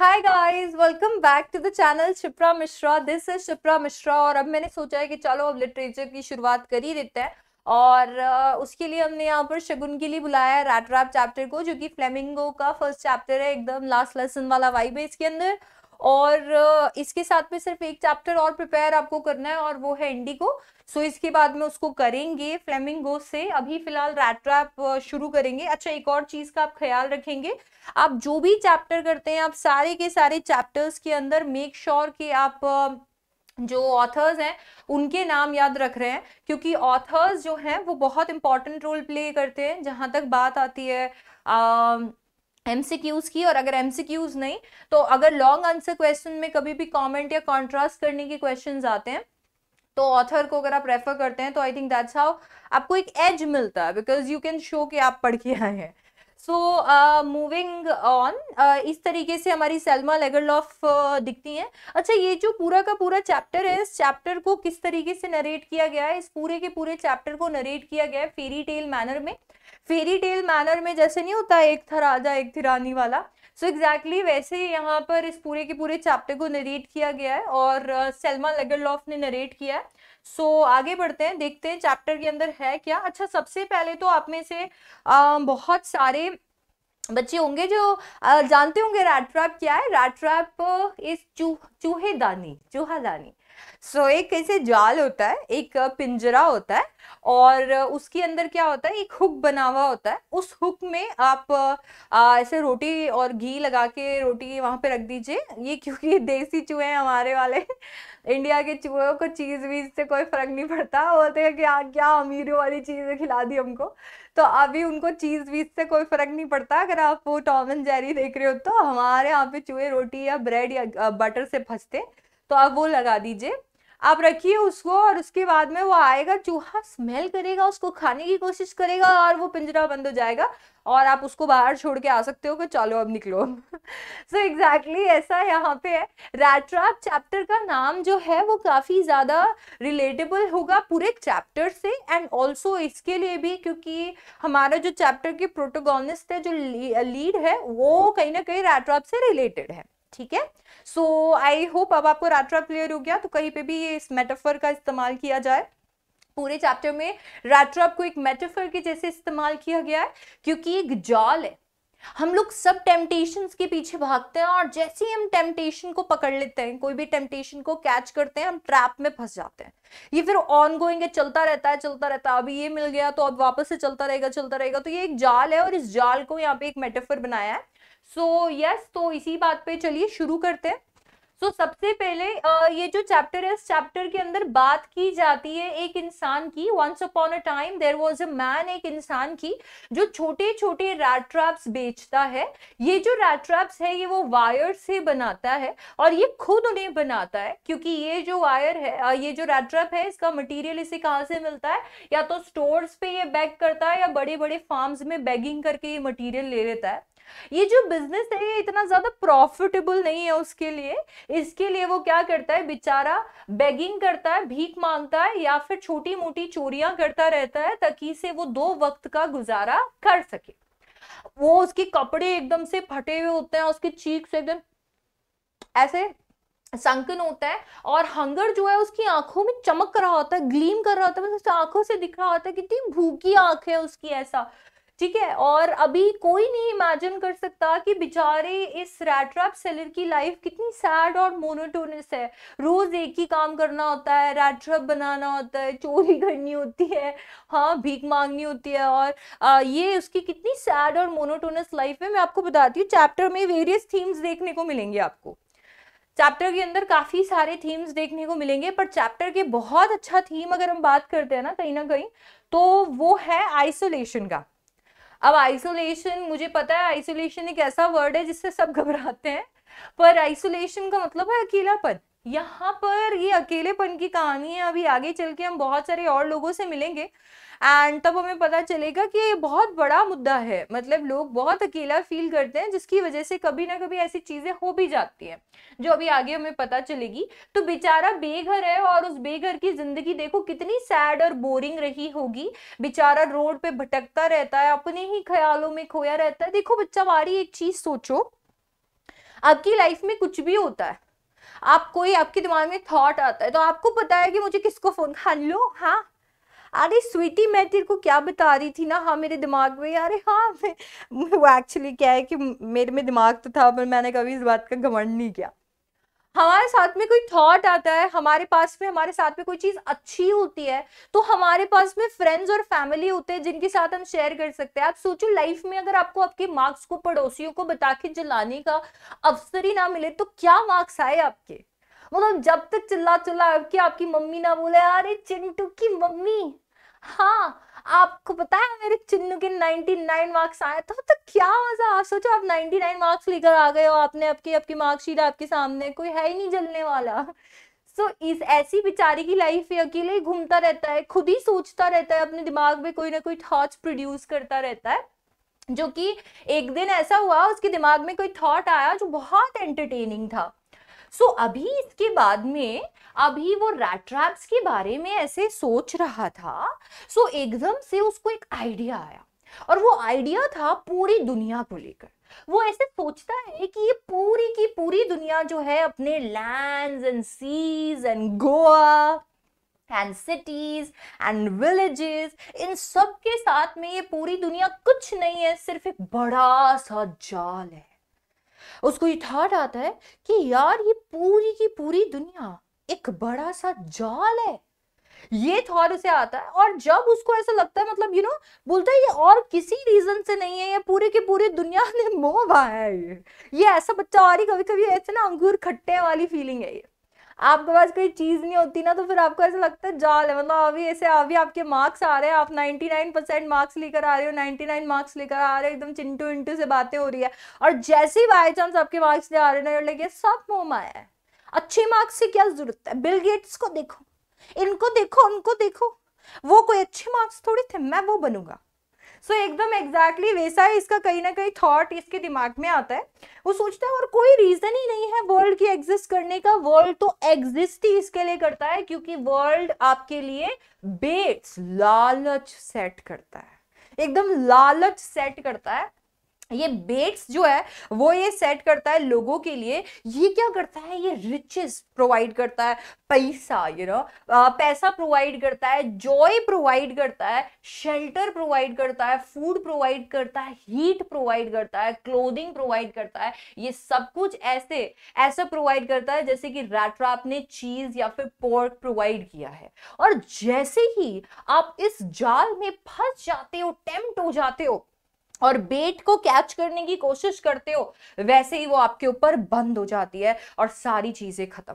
Hi guys welcome back to the channel Shipra Mishra this is Shipra Mishra और अब मैंने सोचा है कि चलो अब लिटरेचर की शुरुआत कर ही देते हैं और उसके लिए हमने यहाँ पर शगुन के लिए बुलाया है रैट रैप चैप्टर को जो कि फ्लेमिंगो का फर्स्ट चैप्टर है एकदम लास्ट लेसन वाला वाइब है इसके अंदर और इसके साथ में सिर्फ एक चैप्टर और प्रिपेयर आपको करना है और वो है इंडिगो सो so, इसके बाद में उसको करेंगे फ्लेमिंगो से अभी फिलहाल रैट शुरू करेंगे अच्छा एक और चीज का आप ख्याल रखेंगे आप जो भी चैप्टर करते हैं आप सारे के सारे चैप्टर्स के अंदर मेक श्योर sure कि आप जो ऑथर्स हैं उनके नाम याद रख रहे हैं क्योंकि ऑथर्स जो हैं वो बहुत इंपॉर्टेंट रोल प्ले करते हैं जहाँ तक बात आती है आ, एमसीक्यूज की और अगर एमसीक्यूज नहीं तो अगर लॉन्ग आंसर क्वेश्चन में कभी भी कमेंट या कंट्रास्ट करने के क्वेश्चन आते हैं तो ऑथर को अगर आप रेफर करते हैं तो आई थिंक दैट्स हाउ आपको एक एज मिलता है बिकॉज यू कैन शो कि आप पढ़ के आए हैं सो मूविंग ऑन इस तरीके से हमारी सेलमा लेगरलॉफ uh, दिखती हैं अच्छा ये जो पूरा का पूरा चैप्टर है इस चैप्टर को किस तरीके से नरेट किया गया है इस पूरे के पूरे चैप्टर को नरेट किया गया है फेरी टेल मैनर में फेरी टेल मैनर में जैसे नहीं होता एक था राजा एक थी रानी वाला सो so एग्जैक्टली exactly वैसे यहाँ पर इस पूरे के पूरे चैप्टर को नरेट किया गया है और सलमा uh, लगरलॉफ ने नरेट किया है सो so, आगे बढ़ते हैं देखते हैं चैप्टर के अंदर है क्या अच्छा सबसे पहले तो आप में से आ, uh, बहुत सारे बच्चे होंगे जो uh, जानते होंगे रैट्रैप क्या है चूह चूहे दानी चूहा दानी सो एक ऐसे जाल होता है एक पिंजरा होता है और उसके अंदर क्या होता है एक हुक बना हुआ होता है उस हुक में आप आ, ऐसे रोटी और घी लगा के रोटी वहाँ पे रख दीजिए ये क्योंकि देसी चूहे हैं हमारे वाले इंडिया के चूहों को चीज़ वीज से कोई फ़र्क नहीं पड़ता बोलते हैं कि आ, हाँ, क्या अमीरों वाली चीज़ें खिला दी हमको तो अभी उनको चीज़ वीज से कोई फ़र्क नहीं पड़ता अगर आप वो टॉम एंड जेरी देख रहे हो तो हमारे यहाँ पे चूहे रोटी या ब्रेड या बटर से फंसते तो आप वो लगा दीजिए आप रखिए उसको और उसके बाद में वो आएगा चूहा स्मेल करेगा उसको खाने की कोशिश करेगा और वो पिंजरा बंद हो जाएगा और आप उसको बाहर छोड़ के आ सकते हो कि चलो अब निकलो सो so एग्जैक्टली exactly ऐसा यहाँ पे है रैट्रैप चैप्टर का नाम जो है वो काफ़ी ज़्यादा रिलेटेबल होगा पूरे चैप्टर से एंड ऑल्सो इसके लिए भी क्योंकि हमारा जो चैप्टर के प्रोटोगोनिस्ट है जो लीड है वो कहीं ना कहीं रैट से रिलेटेड है ठीक है सो आई होप अब आपको राट्रा क्लियर हो गया तो कहीं पे भी ये इस मेटाफर का इस्तेमाल किया जाए पूरे चैप्टर में रात्रा को एक मेटाफर के जैसे इस्तेमाल किया गया है क्योंकि एक जाल है हम लोग सब टेम्पटेशन के पीछे भागते हैं और जैसे ही हम टेम्पटेशन को पकड़ लेते हैं कोई भी टेम्पटेशन को कैच करते हैं हम ट्रैप में फंस जाते हैं ये फिर ऑन गोइंग चलता रहता है चलता रहता है अभी ये मिल गया तो अब वापस से चलता रहेगा चलता रहेगा तो ये एक जाल है और इस जाल को यहाँ पे एक मेटाफर बनाया है सो so, यस yes, तो इसी बात पे चलिए शुरू करते हैं सो so, सबसे पहले ये जो चैप्टर है इस चैप्टर के अंदर बात की जाती है एक इंसान की once upon a time there was a man एक इंसान की जो छोटे छोटे रैट्रैप्स बेचता है ये जो रैट्रैप्स है ये वो वायर से बनाता है और ये खुद उन्हें बनाता है क्योंकि ये जो वायर है ये जो रैट्रैप है इसका मटीरियल इसे कहाँ से मिलता है या तो स्टोर्स पे ये बैग करता है या बड़े बड़े फार्म्स में बैगिंग करके ये मटीरियल ले लेता है ये जो बिजनेस है ये इतना ज्यादा प्रॉफिटेबल नहीं है उसके लिए इसके लिए वो क्या करता है बेचारा बेगिंग करता है भीख मांगता है या फिर छोटी मोटी चोरियां करता रहता है ताकि से वो दो वक्त का गुजारा कर सके वो उसके कपड़े एकदम से फटे हुए होते हैं उसके से एकदम ऐसे संकन होता है और हंगर जो है उसकी आंखों में चमक रहा होता है ग्लीम कर रहा होता है आंखों से दिख रहा होता है कितनी भूखी आंख है उसकी ऐसा ठीक है और अभी कोई नहीं इमेजिन कर सकता कि बेचारे इस रेट्रैप सेलर की लाइफ कितनी सैड और मोनोटोनस है रोज एक ही काम करना होता है रेट्रैप बनाना होता है चोरी करनी होती है हाँ भीख मांगनी होती है और आ, ये उसकी कितनी सैड और मोनोटोनस लाइफ है मैं आपको बताती हूँ चैप्टर में वेरियस थीम्स देखने को मिलेंगे आपको चैप्टर के अंदर काफ़ी सारे थीम्स देखने को मिलेंगे पर चैप्टर के बहुत अच्छा थीम अगर हम बात करते हैं ना कहीं ना कहीं तो वो है आइसोलेशन का अब आइसोलेशन मुझे पता है आइसोलेशन एक ऐसा वर्ड है जिससे सब घबराते हैं पर आइसोलेशन का मतलब है अकेलापन यहाँ पर ये अकेलेपन की कहानी है अभी आगे चल के हम बहुत सारे और लोगों से मिलेंगे एंड तब हमें पता चलेगा कि ये बहुत बड़ा मुद्दा है मतलब लोग बहुत अकेला फील करते हैं जिसकी वजह से कभी ना कभी ऐसी चीज़ें हो भी जाती हैं जो अभी आगे हमें पता चलेगी तो बेचारा बेघर है और उस बेघर की ज़िंदगी देखो कितनी सैड और बोरिंग रही होगी बेचारा रोड पे भटकता रहता है अपने ही ख्यालों में खोया रहता है देखो बच्चा वारी एक चीज़ सोचो आपकी लाइफ में कुछ भी होता है आप कोई आपके दिमाग में थॉट आता है तो आपको पता है कि मुझे किसको फोन हेलो हाँ अरे स्वीटी मैं तेरे को क्या बता रही थी ना हाँ मेरे दिमाग में अरे हाँ मैं वो एक्चुअली क्या है कि मेरे में दिमाग तो था पर मैंने कभी इस बात का घमंड नहीं किया हमारे साथ में कोई थॉट आता है हमारे पास में हमारे साथ में कोई चीज़ अच्छी होती है तो हमारे पास में फ्रेंड्स और फैमिली होते हैं जिनके साथ हम शेयर कर सकते हैं आप सोचो लाइफ में अगर आपको आपके मार्क्स को पड़ोसियों को बता के जलाने का अवसर ही ना मिले तो क्या मार्क्स आए आपके मतलब जब तक चिल्ला चिल्ला आपकी आपकी मम्मी ना बोले अरे चिंटू की मम्मी हाँ आपको पता है मेरे चिन्नू के 99 मार्क्स आए तो तो क्या मजा आप सोचो आप 99 मार्क्स लेकर आ गए हो आपने आपकी आपकी मार्कशीट आपके सामने कोई है ही नहीं जलने वाला सो so, इस ऐसी बेचारी की लाइफ ये अकेले घूमता रहता है खुद ही सोचता रहता है अपने दिमाग में कोई ना कोई थॉट्स प्रोड्यूस करता रहता है जो कि एक दिन ऐसा हुआ उसके दिमाग में कोई थॉट आया जो बहुत एंटरटेनिंग था सो so, अभी इसके बाद में अभी वो रैट्रैप्स के बारे में ऐसे सोच रहा था सो so, एकदम से उसको एक आइडिया आया और वो आइडिया था पूरी दुनिया को लेकर वो ऐसे सोचता है कि ये पूरी की पूरी दुनिया जो है अपने lands and seas and Goa and cities and villages इन सब के साथ में ये पूरी दुनिया कुछ नहीं है सिर्फ एक बड़ा सा जाल है उसको ये थाट आता है कि यार ये पूरी की पूरी दुनिया एक बड़ा सा जाल है ये थॉट उसे आता है और जब उसको ऐसा लगता है मतलब यू you नो know, बोलता है ये और किसी रीजन से नहीं है ये पूरे के पूरे दुनिया ने मोह भाया है ये ये ऐसा बच्चा और ही कभी कभी ऐसे ना अंगूर खट्टे वाली फीलिंग है ये आपके पास कोई चीज़ नहीं होती ना तो फिर आपको ऐसा लगता है जाल है मतलब अभी ऐसे अभी आपके मार्क्स आ रहे हैं आप 99 परसेंट मार्क्स लेकर आ रहे हो 99 मार्क्स लेकर आ रहे हो एकदम चिंटू इंटू से बातें हो रही है और जैसे ही बाई चांस आपके मार्क्स ले आ रहे हैं लगे सब मोम आया है अच्छे मार्क्स से क्या जरूरत है बिल गेट्स को देखो इनको देखो उनको देखो वो कोई अच्छे मार्क्स थोड़ी थे मैं वो बनूंगा सो so, एकदम एग्जैक्टली exactly वैसा ही इसका कहीं ना कहीं थॉट इसके दिमाग में आता है वो सोचता है और कोई रीजन ही नहीं है वर्ल्ड की एग्जिस्ट करने का वर्ल्ड तो एग्जिस्ट ही इसके लिए करता है क्योंकि वर्ल्ड आपके लिए बेट्स लालच सेट करता है एकदम लालच सेट करता है ये बेट्स जो है वो ये सेट करता है लोगों के लिए ये क्या करता है ये रिचेस प्रोवाइड करता है पैसा यू नो पैसा प्रोवाइड करता है जॉय प्रोवाइड करता है शेल्टर प्रोवाइड करता है फूड प्रोवाइड करता है हीट प्रोवाइड करता है क्लोथिंग प्रोवाइड करता है ये सब कुछ ऐसे ऐसा प्रोवाइड करता है जैसे कि रात ने चीज या फिर पोर्क प्रोवाइड किया है और जैसे ही आप इस जाल में फंस जाते हो टेम्प्ट हो जाते हो और बेट को कैच करने की कोशिश करते हो वैसे ही वो आपके ऊपर बंद हो जाती है और सारी चीजें खत्म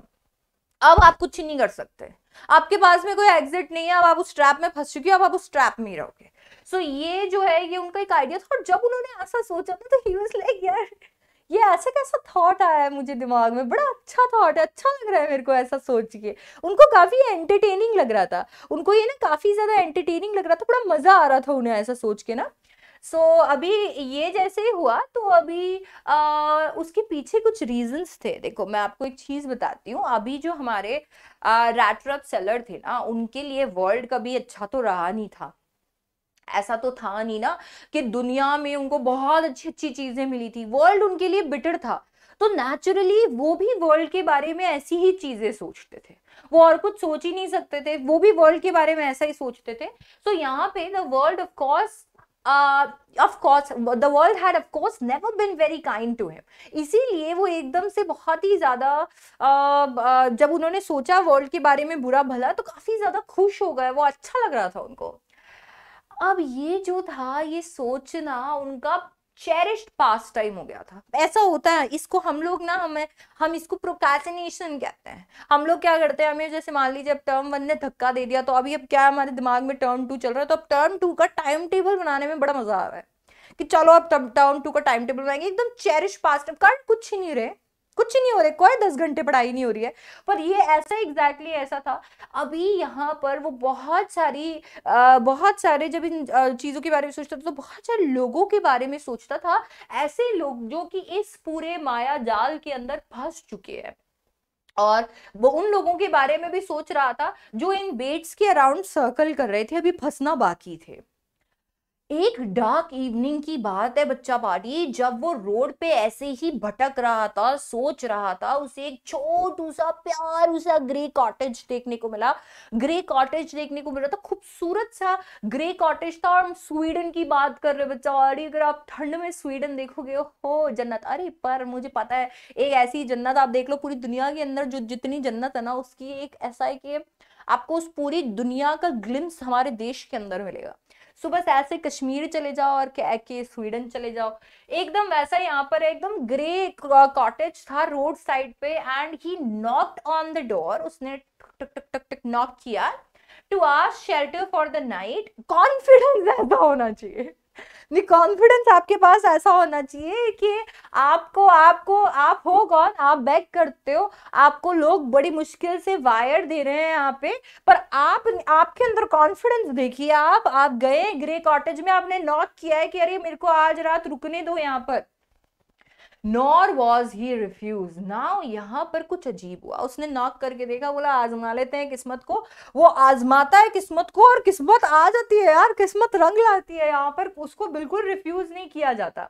अब आप कुछ नहीं कर सकते आपके पास में कोई एग्जिट नहीं है अब आप उस ट्रैप में फंस चुके हो अब आप उस ट्रैप में ही रहोगे सो so, ये जो है ये उनका एक आइडिया था और जब उन्होंने ऐसा सोचा था तो ही वॉज लाइक यार ये ऐसा कैसा थॉट आया है मुझे दिमाग में बड़ा अच्छा थॉट है अच्छा लग रहा है मेरे को ऐसा सोच के उनको काफ़ी एंटरटेनिंग लग रहा था उनको ये ना काफ़ी ज़्यादा एंटरटेनिंग लग रहा था बड़ा मज़ा आ रहा था उन्हें ऐसा सोच के ना सो so, अभी ये जैसे ही हुआ तो अभी आ, उसके पीछे कुछ रीजंस थे देखो मैं आपको एक चीज़ बताती हूँ अभी जो हमारे रैटरअप सेलर थे ना उनके लिए वर्ल्ड कभी अच्छा तो रहा नहीं था ऐसा तो था नहीं ना कि दुनिया में उनको बहुत अच्छी अच्छी चीज़ें मिली थी वर्ल्ड उनके लिए बिटर था तो नेचुरली वो भी वर्ल्ड के बारे में ऐसी ही चीज़ें सोचते थे वो और कुछ सोच ही नहीं सकते थे वो भी वर्ल्ड के बारे में ऐसा ही सोचते थे सो so, यहाँ पे the world of course uh, of course the world had of course never been very kind to him इसीलिए वो एकदम से बहुत ही ज़्यादा uh, uh, जब उन्होंने सोचा वर्ल्ड के बारे में बुरा भला तो काफ़ी ज़्यादा खुश हो गए वो अच्छा लग रहा था उनको अब ये जो था ये सोचना उनका चेरिस्ड पास टाइम हो गया था ऐसा होता है इसको हम लोग ना हमें हम इसको प्रोकैसिनेशन कहते हैं हम लोग क्या करते हैं हमें जैसे मान लीजिए अब टर्म वन ने धक्का दे दिया तो अभी अब क्या हमारे दिमाग में टर्म टू चल रहा है तो अब टर्म टू का टाइम टेबल बनाने में बड़ा मजा आ रहा है कि चलो अब टर्म टू का टाइम टेबल बनाएंगे एकदम चेरिश पास्ट टाइम कारण कुछ ही नहीं रहे कुछ नहीं हो रहा है कोई दस घंटे पढ़ाई नहीं हो रही है पर ये ऐसा एग्जैक्टली exactly ऐसा था अभी यहाँ पर वो बहुत सारी बहुत सारे जब इन चीज़ों के बारे में सोचता था तो बहुत सारे लोगों के बारे में सोचता था ऐसे लोग जो कि इस पूरे माया जाल के अंदर फंस चुके हैं और वो उन लोगों के बारे में भी सोच रहा था जो इन बेट्स के अराउंड सर्कल कर रहे थे अभी फंसना बाकी थे एक डार्क इवनिंग की बात है बच्चा पार्टी जब वो रोड पे ऐसे ही भटक रहा था सोच रहा था उसे एक छोटू सा प्यार सा ग्रे कॉटेज देखने को मिला ग्रे कॉटेज देखने को मिला था तो खूबसूरत सा ग्रे कॉटेज था और हम स्वीडन की बात कर रहे बच्चा पार्टी अगर आप ठंड में स्वीडन देखोगे हो जन्नत अरे पर मुझे पता है एक ऐसी जन्नत आप देख लो पूरी दुनिया के अंदर जो जितनी जन्नत है ना उसकी एक ऐसा है कि आपको उस पूरी दुनिया का ग्लिम्स हमारे देश के अंदर मिलेगा सो बस ऐसे कश्मीर चले जाओ और क्या के स्वीडन चले जाओ एकदम वैसा यहाँ पर एकदम ग्रे कॉटेज था रोड साइड पे and he knock on the door उसने टक टक टक टक नॉक किया to are shelter for the night confidence ज्यादा होना चाहिए नहीं कॉन्फिडेंस आपके पास ऐसा होना चाहिए कि आपको आपको आप हो गॉन आप बैक करते हो आपको लोग बड़ी मुश्किल से वायर दे रहे हैं यहाँ पे पर आप आपके अंदर कॉन्फिडेंस देखिए आप आप गए ग्रे कॉटेज में आपने नॉक किया है कि अरे मेरे को आज रात रुकने दो यहाँ पर नॉर वॉज ही रिफ्यूज ना यहाँ पर कुछ अजीब हुआ उसने नॉक करके देखा बोला आजमा लेते हैं किस्मत को वो आजमाता है किस्मत को और किस्मत आ जाती है यार किस्मत रंग लाती है यहाँ पर उसको बिल्कुल रिफ्यूज नहीं किया जाता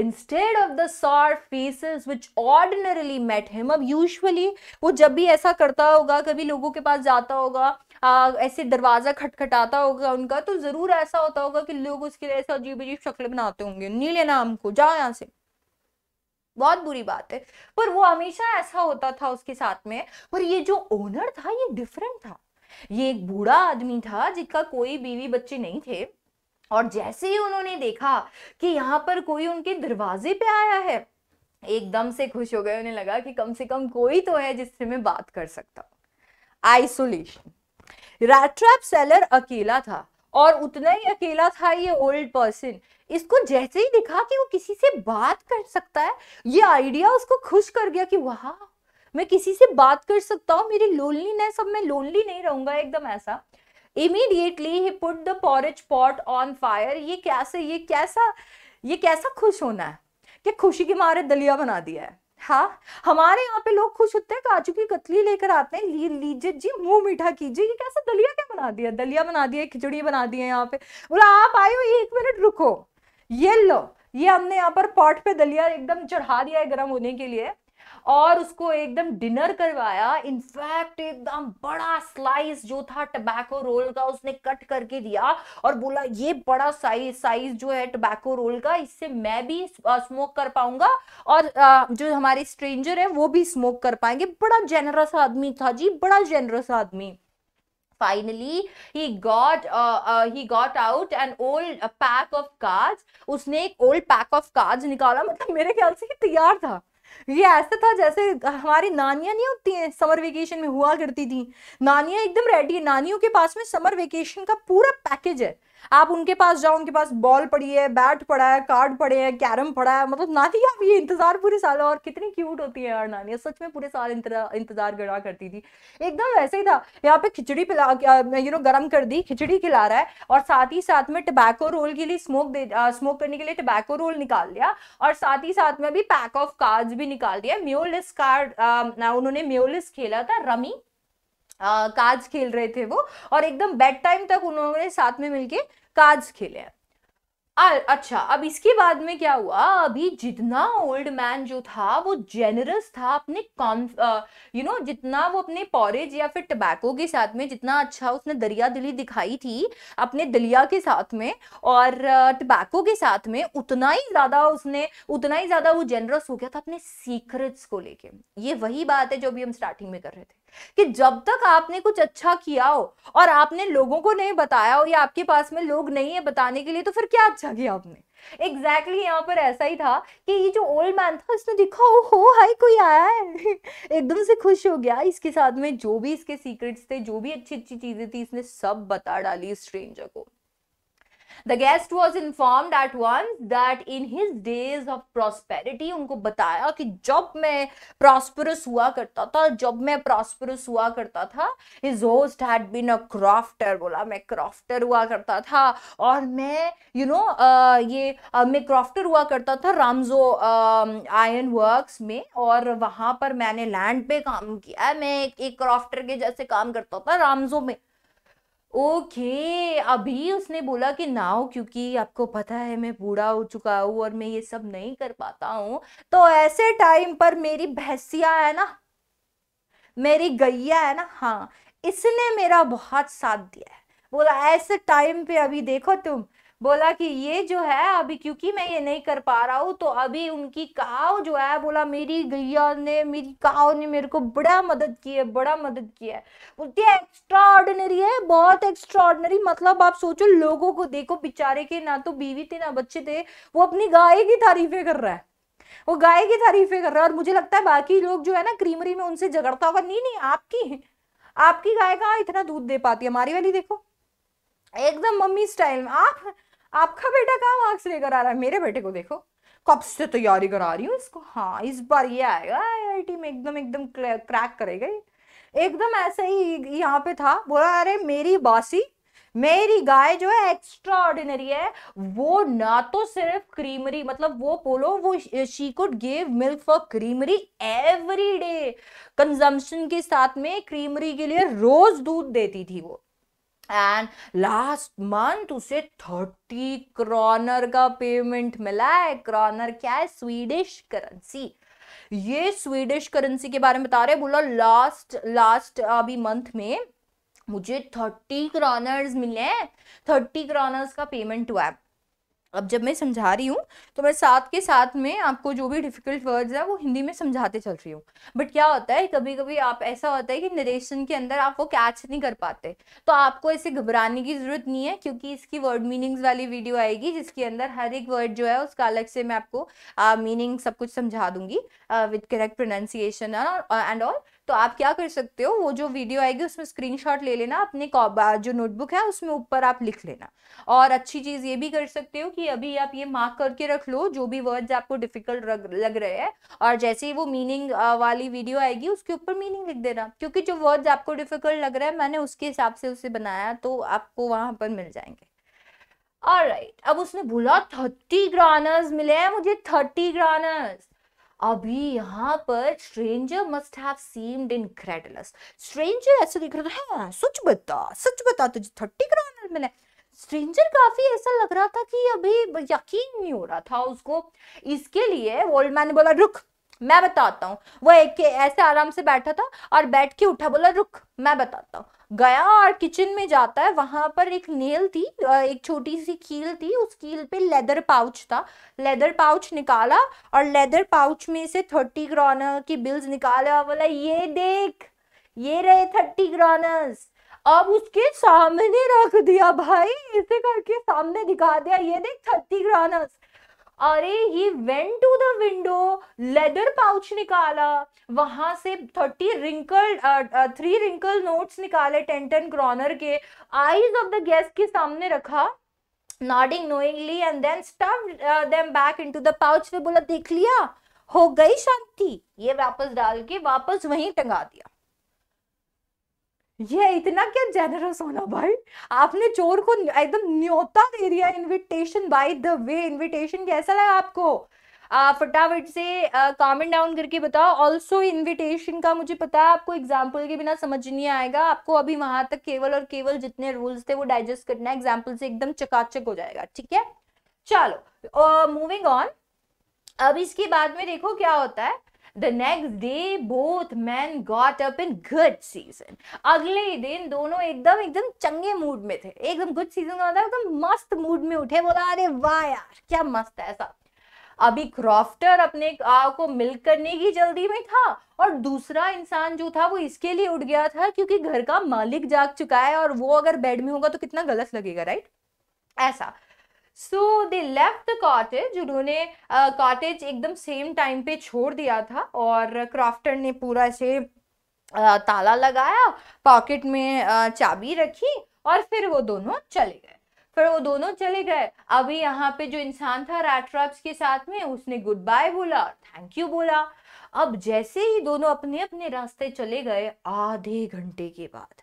Instead of the sour faces which ordinarily met him, अब usually वो जब भी ऐसा करता होगा कभी लोगों के पास जाता होगा आ, ऐसे दरवाज़ा खटखटाता होगा उनका तो ज़रूर ऐसा होता होगा कि लोग उसके लिए ऐसे अजीब अजीब शक्ल बनाते होंगे नहीं लेना हमको जाओ यहाँ से बहुत बुरी बात है पर वो हमेशा ऐसा होता था उसके साथ में पर ये जो ओनर था ये डिफरेंट था ये एक बूढ़ा आदमी था जिसका कोई बीवी बच्चे नहीं थे और जैसे ही उन्होंने देखा कि यहाँ पर कोई उनके दरवाजे पे आया है एकदम से खुश हो गए उन्हें लगा कि कम से कम कोई तो है जिससे मैं बात कर सकता आइसोलेशन रैट्रैप सेलर अकेला था और उतना ही अकेला था ये ओल्ड पर्सन इसको जैसे ही दिखा कि वो किसी से बात कर सकता है ये आइडिया उसको खुश कर गया कि वाह मैं किसी से बात कर सकता हूँ मेरी लोनलीनेस अब मैं लोनली नहीं रहूंगा एकदम ऐसा इमीडिएटली ही put the porridge pot on fire ये कैसे ये कैसा ये कैसा खुश होना है कि खुशी के मारे दलिया बना दिया है हाँ हमारे यहाँ पे लोग खुश होते हैं काजू की कतली लेकर आते हैं ली लीजिए जी मुंह मीठा कीजिए ये कैसा दलिया क्या बना दिया दलिया बना दिया खिचड़ी बना दी है यहाँ पे बोला आप आए हो एक मिनट रुको ये लो ये हमने यहाँ पर पॉट पे दलिया एकदम चढ़ा दिया है गर्म होने के लिए और उसको एकदम डिनर करवाया इनफैक्ट एकदम बड़ा स्लाइस जो था टबैको रोल का उसने कट करके दिया और बोला ये बड़ा साइज साइज जो है टबैको रोल का इससे मैं भी स्मोक कर पाऊंगा और जो हमारे स्ट्रेंजर है वो भी स्मोक कर पाएंगे बड़ा जेनरस आदमी था जी बड़ा जेनरस आदमी finally he got he got out an old pack of cards उसने एक ओल्ड पैक ऑफ कार्ड्स निकाला मतलब मेरे ख्याल से तैयार था ये ऐसा था जैसे हमारी नानियां नहीं होती हैं समर वेकेशन में हुआ करती थी नानियां एकदम रेडी है नानियों के पास में समर वेकेशन का पूरा पैकेज है आप उनके पास जाओ उनके पास बॉल पड़ी है बैट पड़ा है कार्ड पड़े हैं कैरम पड़ा है मतलब नानी आप ये इंतजार पूरे साल और कितनी क्यूट होती है यार नानी सच में पूरे साल इंतजार गड़ा करती थी एकदम वैसे ही था यहाँ पे खिचड़ी पिला यू नो गर्म कर दी खिचड़ी खिला रहा है और साथ ही साथ में टबैको रोल के लिए स्मोक दे आ, स्मोक करने के लिए टबैको रोल निकाल दिया और साथ ही साथ में भी पैक ऑफ कार्ड्स भी निकाल दिया म्योलिस कार्ड उन्होंने म्योलिस खेला था रमी कार्ड्स खेल रहे थे वो और एकदम बेड टाइम तक उन्होंने साथ में मिलके कार्ड्स खेले हैं अच्छा अब इसके बाद में क्या हुआ अभी जितना ओल्ड मैन जो था वो जेनरस था अपने यू नो जितना वो अपने पॉरेज या फिर टबैको के साथ में जितना अच्छा उसने दरिया दिली दिखाई थी अपने दलिया के साथ में और टबैको के साथ में उतना ही ज़्यादा उसने उतना ही ज़्यादा वो जेनरस हो गया था अपने सीक्रेट्स को लेके ये वही बात है जो अभी हम स्टार्टिंग में कर रहे थे कि जब तक आपने कुछ अच्छा किया हो और आपने लोगों को नहीं बताया हो या आपके पास में लोग नहीं है बताने के लिए तो फिर क्या अच्छा किया आपने एग्जैक्टली exactly यहाँ पर ऐसा ही था कि ये जो ओल्ड मैन था उसने देखा ओ हो हाय कोई आया है एकदम से खुश हो गया इसके साथ में जो भी इसके सीक्रेट्स थे जो भी अच्छी अच्छी चीज़ें थी इसने सब बता डाली स्ट्रेंजर को the guest was inform at one that in his days of prosperity उनको बताया कि जब मैं प्रॉस्परस हुआ करता था जब मैं प्रॉस्परस हुआ करता था his host had been a crofter बोला मैं क्राफ्टर हुआ करता था और मैं you you know know, uh, ये uh, मैं क्राफ्टर हुआ करता था रामजो आयन वर्क्स में और वहां पर मैंने लैंड पे काम किया मैं एक, एक क्राफ्टर के जैसे काम करता था रामजो में ओके अभी उसने बोला कि नाउ क्योंकि आपको पता है मैं बूढ़ा हो चुका हूँ और मैं ये सब नहीं कर पाता हूँ तो ऐसे टाइम पर मेरी भैंसिया है ना मेरी गैया है ना हाँ इसने मेरा बहुत साथ दिया है बोला ऐसे टाइम पे अभी देखो तुम बोला कि ये जो है अभी क्योंकि मैं ये नहीं कर पा रहा हूँ तो अभी उनकी काव जो है बोला मेरी गैया ने मेरी काव ने मेरे को बड़ा मदद की है बड़ा मदद की है बोलती है एक्स्ट्रा ऑर्डिनरी है बहुत एक्स्ट्रा ऑर्डिनरी मतलब आप सोचो लोगों को देखो बेचारे के ना तो बीवी थे ना बच्चे थे वो अपनी गाय की तारीफें कर रहा है वो गाय की तारीफें कर रहा है और मुझे लगता है बाकी लोग जो है ना क्रीमरी में उनसे झगड़ता होगा नहीं नहीं आपकी आपकी गाय कहाँ इतना दूध दे पाती है हमारी वाली देखो एकदम मम्मी स्टाइल में आप आपका बेटा कहाँ मार्क्स लेकर आ रहा है मेरे बेटे को देखो कब से तैयारी करा रही हूँ इसको हाँ इस बार ये आएगा आई में एकदम एकदम क्रैक करेगा एकदम ऐसे ही यहाँ पे था बोला अरे मेरी बासी मेरी गाय जो है एक्स्ट्रा ऑर्डिनरी है वो ना तो सिर्फ क्रीमरी मतलब वो बोलो वो she could give milk for creamery every day consumption के साथ में क्रीमरी के लिए रोज दूध देती थी वो एंड लास्ट मंथ उसे थर्टी क्रॉनर का पेमेंट मिला है क्रॉनर क्या है स्वीडिश करेंसी ये स्वीडिश करेंसी के बारे में बता रहे बोला लास्ट लास्ट अभी मंथ में मुझे थर्टी क्रॉनर्स मिले हैं थर्टी क्रॉनर्स का पेमेंट हुआ है अब जब मैं समझा रही हूँ तो मैं साथ के साथ में आपको जो भी डिफिकल्ट वर्ड्स है वो हिंदी में समझाते चल रही हूँ बट क्या होता है कभी कभी आप ऐसा होता है कि नरेशन के अंदर आप वो कैच नहीं कर पाते तो आपको ऐसे घबराने की ज़रूरत नहीं है क्योंकि इसकी वर्ड मीनिंग्स वाली वीडियो आएगी जिसके अंदर हर एक वर्ड जो है उसका अलग से मैं आपको मीनिंग uh, सब कुछ समझा दूंगी with correct pronunciation and all तो आप क्या कर सकते हो वो जो वीडियो आएगी उसमें स्क्रीन ले लेना अपने जो नोटबुक है उसमें ऊपर आप लिख लेना और अच्छी चीज़ ये भी कर सकते हो कि अभी आप ये मार्क करके रख लो जो भी वर्ड्स आपको डिफिकल्ट लग रहे हैं और जैसे ही वो मीनिंग वाली वीडियो आएगी उसके ऊपर मीनिंग लिख देना क्योंकि जो वर्ड्स आपको डिफिकल्ट लग रहा है मैंने उसके हिसाब से उसे बनाया तो आपको वहां पर मिल जाएंगे और राइट right, अब उसने बोला थर्टी ग्रानर्स मिले हैं मुझे थर्टी ग्रानर्स अभी यहाँ पर stranger must have seemed incredulous stranger ऐसे दिख रहा था हाँ सच बता सच बता तुझे थर्टी करोड़ मिले स्ट्रेंजर काफी ऐसा लग रहा था कि अभी यकीन नहीं हो रहा था उसको इसके लिए ओल्ड मैन ने बोला रुक मैं बताता हूँ वो एक ऐसे आराम से बैठा था और बैठ के उठा बोला रुक मैं बताता हूँ गया और किचन में जाता है वहां पर एक नेल थी एक छोटी सी कील थी उस कील पे लेदर पाउच था लेदर पाउच निकाला और लेदर पाउच में से थर्टी क्रॉनर की बिल्स निकाला और बोला ये देख ये रहे थर्टी क्रॉनर्स अब उसके सामने रख दिया भाई इसे करके सामने दिखा दिया ये देख थर्टी क्रॉनर्स अरे ये went to the window leather pouch निकाला वहां से thirty wrinkle three wrinkle notes निकाले टेन टेन क्रॉनर के आईज ऑफ द गेस्ट के सामने रखा nodding knowingly and then stuff them back into the pouch में बोला देख लिया हो गई शांति ये वापस डाल के वापस वहीं टंगा दिया ये इतना क्या जेनरस होना भाई आपने चोर को एकदम न्योता दे दिया invitation by the way invitation कैसा लगा आपको फटाफट से कमेंट डाउन करके बताओ ऑल्सो इनविटेशन का मुझे पता है आपको एग्जाम्पल के बिना समझ नहीं आएगा आपको अभी वहां तक केवल और केवल जितने रूल्स थे वो डाइजेस्ट करना है एग्जाम्पल से एकदम चकाचक हो जाएगा ठीक है चलो मूविंग ऑन अब इसके बाद में देखो क्या होता है the next day both man got up in good season अगले दिन दोनों एकदम एकदम चंगे मूड में थे एकदम गुड सीजन होता है एकदम मस्त मूड में उठे बोला अरे वाह यार क्या मस्त है ऐसा अभी क्रॉफ्टर अपने आ को मिल करने की जल्दी में था और दूसरा इंसान जो था वो इसके लिए उठ गया था क्योंकि घर का मालिक जाग चुका है और वो अगर बेड में होगा तो कितना गलत लगेगा राइट ऐसा so they left the cottage उन्होंने कॉटेज एकदम सेम टाइम पे छोड़ दिया था और क्राफ्टर ने पूरा ऐसे ताला लगाया पॉकेट में चाबी रखी और फिर वो दोनों चले गए फिर वो दोनों चले गए अभी यहाँ पे जो इंसान था रैट्रॉप्स के साथ में उसने गुड बाय बोला थैंक यू बोला अब जैसे ही दोनों अपने अपने रास्ते चले गए आधे घंटे के बाद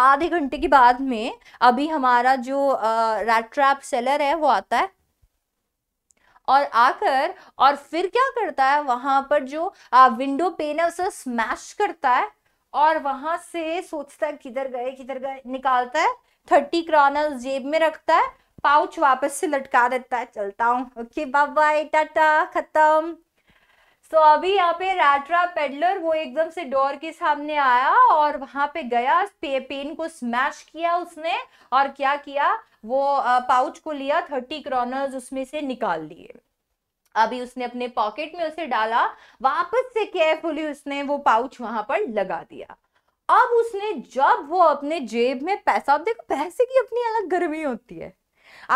आधे घंटे के बाद में अभी हमारा जो रैट ट्रैप सेलर है वो आता है और आकर और फिर क्या करता है वहां पर जो आ, विंडो पेन है उसे स्मैश करता है और वहां से सोचता है किधर गए किधर गए निकालता है थर्टी क्रॉनल जेब में रखता है पाउच वापस से लटका देता है चलता हूँ ओके बाय बाय टाटा खत्म तो अभी यहाँ पे रैटरा पेडलर वो एकदम से डोर के सामने आया और वहां पे गया पे, पेन को स्मैश किया उसने और क्या किया वो पाउच को लिया थर्टी क्रॉनर्स उसमें से निकाल लिए अभी उसने अपने पॉकेट में उसे डाला वापस से केयरफुली उसने वो पाउच वहां पर लगा दिया अब उसने जब वो अपने जेब में पैसा अब देखो पैसे की अपनी अलग गर्मी होती है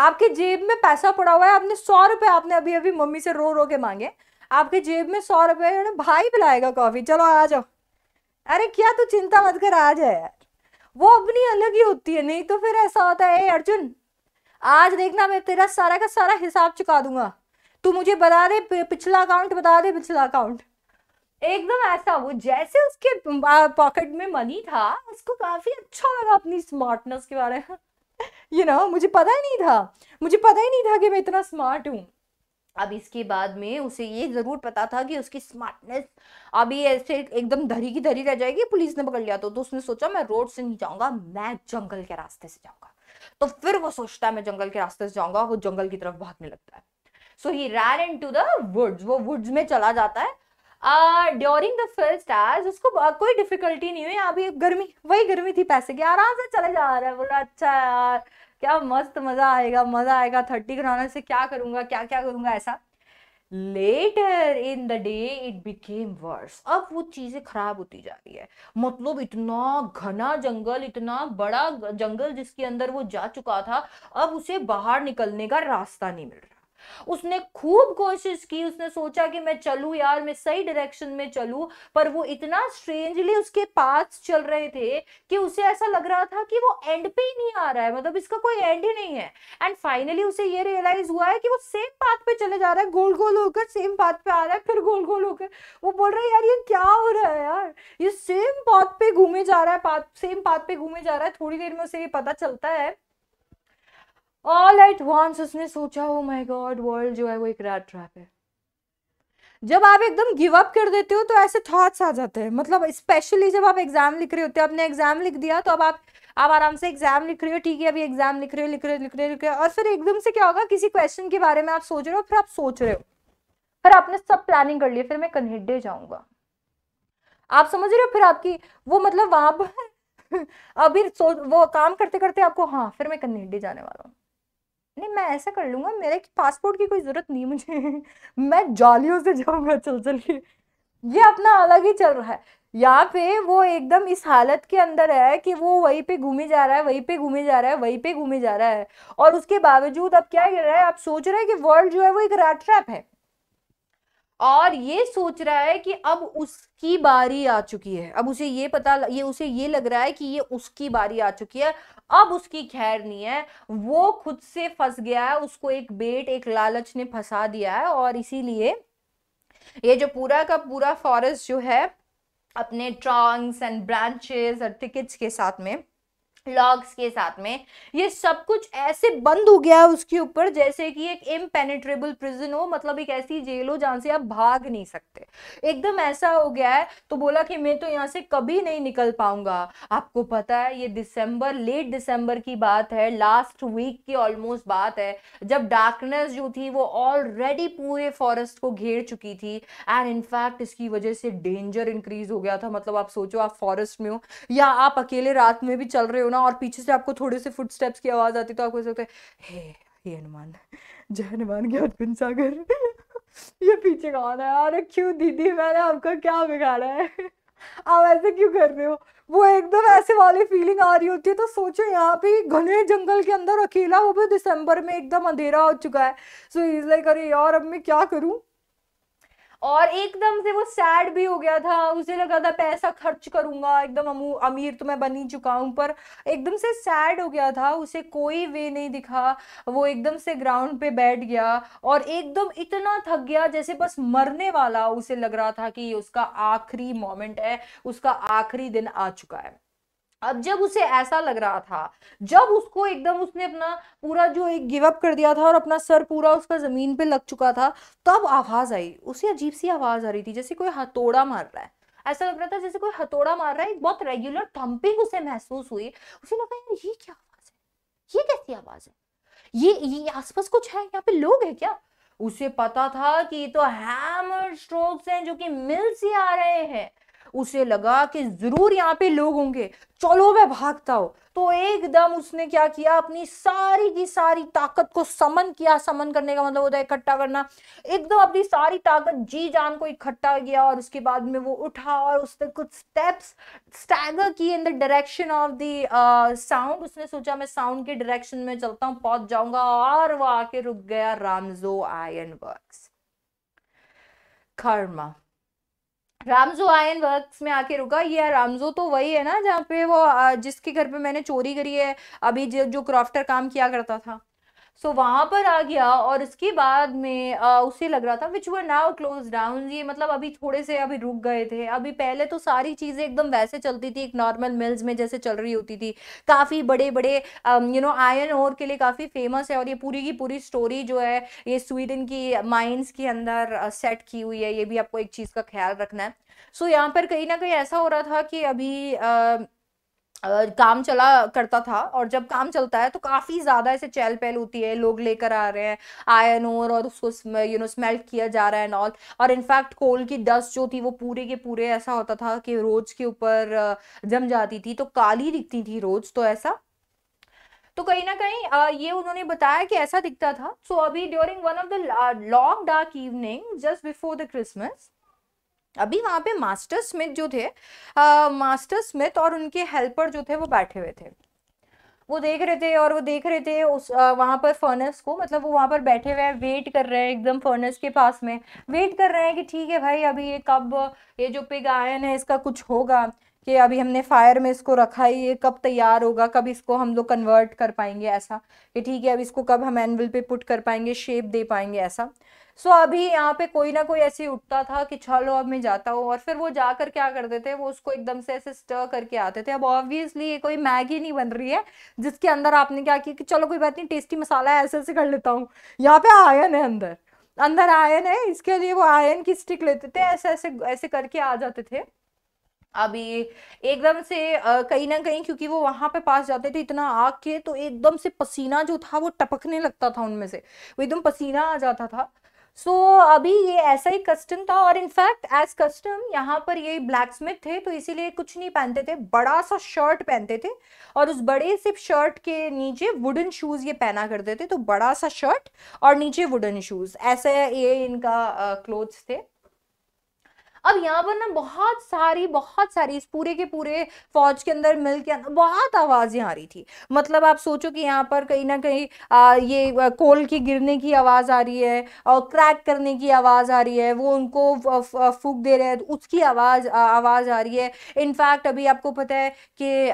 आपके जेब में पैसा पड़ा हुआ है आपने सौ रुपए आपने अभी अभी मम्मी से रो रो के मांगे आपके जेब में सौ रुपये भाई पिलाएगा कॉफ़ी चलो आ जाओ अरे क्या तू चिंता मत कर आ जाए यार वो अपनी अलग ही होती है नहीं तो फिर ऐसा होता है अर्जुन आज देखना मैं तेरा सारा का सारा हिसाब चुका दूंगा तू मुझे बता दे पिछला अकाउंट बता दे पिछला अकाउंट एकदम ऐसा वो जैसे उसके पॉकेट में मनी था उसको काफी अच्छा लगा अपनी स्मार्टनेस के बारे में यू नो मुझे पता ही नहीं था मुझे पता ही नहीं था कि मैं इतना स्मार्ट हूँ अब इसके बाद में उसे ये ज़रूर पता था कि उसकी स्मार्टनेस अभी ऐसे एकदम धरी की धरी रह जाएगी पुलिस ने पकड़ लिया तो, तो उसने सोचा मैं रोड से नहीं जाऊंगा मैं जंगल के रास्ते से जाऊंगा तो फिर वो सोचता है मैं जंगल के रास्ते से जाऊंगा वो जंगल की तरफ भागने लगता है so he ran into the woods वो वुड्स में चला जाता है ड्यूरिंग द फर्स्ट आवर्स उसको कोई डिफिकल्टी नहीं हुई अभी गर्मी वही गर्मी थी पैसे की आराम से चले जा रहा है बोला अच्छा यार क्या मस्त मजा आएगा मजा आएगा थर्टी कराने से क्या करूंगा क्या क्या करूंगा ऐसा later in the day it became worse अब वो चीज़ें खराब होती जा रही है मतलब इतना घना जंगल इतना बड़ा जंगल जिसके अंदर वो जा चुका था अब उसे बाहर निकलने का रास्ता नहीं मिल रहा उसने खूब कोशिश की उसने सोचा कि मैं चलू यार मैं सही डायरेक्शन में चलू पर वो इतना स्ट्रेंजली उसके पास चल रहे थे कि उसे ऐसा लग रहा था कि वो एंड पे ही नहीं आ रहा है मतलब इसका कोई एंड ही नहीं है एंड फाइनली उसे ये रियलाइज हुआ है कि वो सेम पाथ पे चले जा रहा है गोल गोल होकर सेम पाथ पे आ रहा है फिर गोल गोल होकर वो बोल रहा है यार ये क्या हो रहा है यार ये सेम पाथ पे घूमे जा रहा है पाथ सेम पाथ पे घूमे जा रहा है थोड़ी देर में उसे ये पता चलता है ऑल एट वंस उसने सोचा हो माय गॉड वर्ल्ड जो है वो एक रैट ट्रैप है जब आप एकदम गिव अप कर देते हो तो ऐसे थॉट्स आ जाते हैं मतलब स्पेशली जब आप एग्जाम लिख रहे होते हो आपने एग्जाम लिख दिया तो अब आप आप आराम से एग्जाम लिख रहे हो ठीक है अभी एग्जाम लिख रहे हो लिख रहे हो लिख रहे हो लिख रहे हो और फिर एकदम से क्या होगा किसी क्वेश्चन के बारे में आप सोच रहे हो फिर आप सोच रहे हो फिर आपने सब प्लानिंग कर लिया फिर मैं कन्हिडे जाऊंगा आप समझ रहे हो फिर आपकी वो मतलब वहां पर अभी वो काम करते करते आपको हाँ फिर मैं कन्हिडे जाने वाला हूँ नहीं मैं ऐसा कर लूँगा मेरे की पासपोर्ट की कोई ज़रूरत नहीं मुझे मैं जालियों से जाऊँगा चल चल के ये अपना अलग ही चल रहा है यहाँ पे वो एकदम इस हालत के अंदर है कि वो वहीं पे घूमे जा रहा है वहीं पे घूमे जा रहा है वहीं पे घूमे जा रहा है और उसके बावजूद अब क्या कर रहा है आप सोच रहे हैं कि वर्ल्ड जो है वो एक रैट ट्रैप है और ये सोच रहा है कि अब उसकी बारी आ चुकी है अब उसे ये पता ये उसे ये लग रहा है कि ये उसकी बारी आ चुकी है अब उसकी खैर नहीं है वो खुद से फंस गया है उसको एक बेट एक लालच ने फंसा दिया है और इसीलिए ये जो पूरा का पूरा फॉरेस्ट जो है अपने ट्रंक्स एंड ब्रांचेस और टिकट्स के साथ में लॉग्स के साथ में ये सब कुछ ऐसे बंद हो गया है उसके ऊपर जैसे कि एक इम्पेनेट्रेबल प्रिजन हो मतलब एक ऐसी जेल हो जहाँ से आप भाग नहीं सकते एकदम ऐसा हो गया है तो बोला कि मैं तो यहाँ से कभी नहीं निकल पाऊंगा आपको पता है ये दिसंबर लेट दिसंबर की बात है लास्ट वीक की ऑलमोस्ट बात है जब डार्कनेस जो थी वो ऑलरेडी पूरे फॉरेस्ट को घेर चुकी थी एंड इनफैक्ट इसकी वजह से डेंजर इंक्रीज हो गया था मतलब आप सोचो आप फॉरेस्ट में हो या आप अकेले रात में भी चल रहे हो ना सुना और पीछे से आपको थोड़े से फुट स्टेप्स की आवाज़ आती तो आपको सकता हे हे हनुमान जय हनुमान के अर्जुन सागर ये पीछे कौन है अरे क्यों दीदी मैंने आपका क्या बिगाड़ा है आप ऐसे क्यों कर रहे हो वो एकदम ऐसे वाली फीलिंग आ रही होती है तो सोचो यहाँ पे घने जंगल के अंदर अकेला वो भी दिसंबर में एकदम अंधेरा हो चुका है सो इज लाइक अरे यार अब मैं क्या करूँ और एकदम से वो सैड भी हो गया था उसे लगा था पैसा खर्च करूंगा एकदम अमीर तो मैं बन ही चुका हूँ पर एकदम से सैड हो गया था उसे कोई वे नहीं दिखा वो एकदम से ग्राउंड पे बैठ गया और एकदम इतना थक गया जैसे बस मरने वाला उसे लग रहा था कि उसका आखिरी मोमेंट है उसका आखिरी दिन आ चुका है अब जब उसे ऐसा लग रहा था जब उसको एकदम उसने अपना पूरा जो एक गिव अप कर दिया था और अपना सर पूरा उसका ज़मीन पे लग चुका था तब आवाज़ आई उसे अजीब सी आवाज़ आ रही थी जैसे कोई हथौड़ा मार रहा है ऐसा लग रहा था जैसे कोई हथौड़ा मार रहा है एक बहुत रेगुलर थम्पिंग उसे महसूस हुई उसे लगा यार ये क्या आवाज़ है ये कैसी आवाज़ है ये ये आसपास कुछ है यहाँ पे लोग है क्या उसे पता था कि तो हैमर स्ट्रोक्स हैं जो कि मिल से आ रहे हैं उसे लगा कि ज़रूर यहाँ पे लोग होंगे चलो मैं भागता हो तो एकदम उसने क्या किया अपनी सारी की सारी ताकत को समन किया समन करने का मतलब होता है इकट्ठा करना एकदम अपनी सारी ताकत जी जान को इकट्ठा किया और उसके बाद में वो उठा और उसने कुछ स्टेप्स स्टैगर किए in the direction of the sound उसने सोचा मैं साउंड के डायरेक्शन में चलता हूँ पहुंच जाऊंगा और वो आके रुक गया रामजो आयन वर्क खर्मा रामजो आयन वर्क्स में आके रुका ये रामजो तो वही है ना जहाँ पे वो जिसके घर पे मैंने चोरी करी है अभी जो क्रॉफ्टर काम किया करता था सो वहाँ पर आ गया और इसके बाद में आ, उसे लग रहा था which were now close down ये मतलब अभी थोड़े से अभी रुक गए थे अभी पहले तो सारी चीज़ें एकदम वैसे चलती थी एक नॉर्मल मिल्स में जैसे चल रही होती थी काफ़ी बड़े बड़े यू नो आयन ओर के लिए काफ़ी फेमस है और ये पूरी की पूरी स्टोरी जो है ये स्वीडन की माइंस के अंदर सेट की हुई है ये भी आपको एक चीज़ का ख्याल रखना है सो so, यहाँ पर कहीं ना कहीं ऐसा हो रहा था कि अभी आ, काम चला करता था और जब काम चलता है तो काफ़ी ज़्यादा ऐसे चहल पहल होती है लोग लेकर आ रहे हैं आयन ओर और उसको यू नो स्मेल्ट किया जा रहा है एंड ऑल और इनफैक्ट कोल की डस्ट जो थी वो पूरे के पूरे ऐसा होता था कि रोज के ऊपर जम जाती थी तो काली दिखती थी रोज तो ऐसा तो कहीं ना कहीं ये उन्होंने बताया कि ऐसा दिखता था सो so, अभी during one of the long dark evening just before the Christmas अभी वहां पे मास्टर स्मिथ जो थे आ, मास्टर स्मिथ और उनके हेल्पर जो थे वो बैठे हुए थे वो देख रहे थे और वो देख रहे थे उस वहाँ पर फर्नेस को मतलब वो वहाँ पर बैठे हुए हैं वेट कर रहे हैं एकदम फर्नेस के पास में वेट कर रहे हैं कि ठीक है भाई अभी ये कब ये जो पिग आयन है इसका कुछ होगा कि अभी हमने फायर में इसको रखा है ये कब तैयार होगा कब इसको हम लोग कन्वर्ट कर पाएंगे ऐसा कि ठीक है अब इसको कब हम एनवल पे पुट कर पाएंगे शेप दे पाएंगे ऐसा सो अभी यहाँ पे कोई ना कोई ऐसे उठता था कि चलो अब मैं जाता हूँ और फिर वो जाकर क्या करते थे वो उसको एकदम से ऐसे स्टर करके आते थे अब ऑब्वियसली ये कोई मैगी नहीं बन रही है जिसके अंदर आपने क्या किया कि चलो कोई बात नहीं टेस्टी मसाला है ऐसे ऐसे कर लेता हूँ यहाँ पे आयन है अंदर अंदर आयन है इसके लिए वो आयन की स्टिक लेते थे ऐसे ऐसे ऐसे करके आ जाते थे अभी एकदम से कहीं ना कहीं क्योंकि वो वहां पे पास जाते थे इतना आग के तो एकदम से पसीना जो था वो टपकने लगता था उनमें से वो एकदम पसीना आ जाता था सो so, अभी ये ऐसा ही कस्टम था और इनफैक्ट एज कस्टम यहाँ पर ये ब्लैक स्मिथ थे तो इसीलिए कुछ नहीं पहनते थे बड़ा सा शर्ट पहनते थे और उस बड़े से शर्ट के नीचे वुडन शूज़ ये पहना करते थे तो बड़ा सा शर्ट और नीचे वुडन शूज़ ऐसे ये इनका क्लोथ्स थे अब यहाँ पर ना बहुत सारी बहुत सारी इस पूरे के पूरे फौज के अंदर मिल के अंदर बहुत आवाज़ें आ रही थी मतलब आप सोचो कि यहाँ पर कहीं ना कहीं ये कोल की गिरने की आवाज़ आ रही है और क्रैक करने की आवाज़ आ रही है वो उनको फूक दे रहे हैं उसकी आवाज़ आवाज़ आ रही है इनफैक्ट अभी आपको पता है कि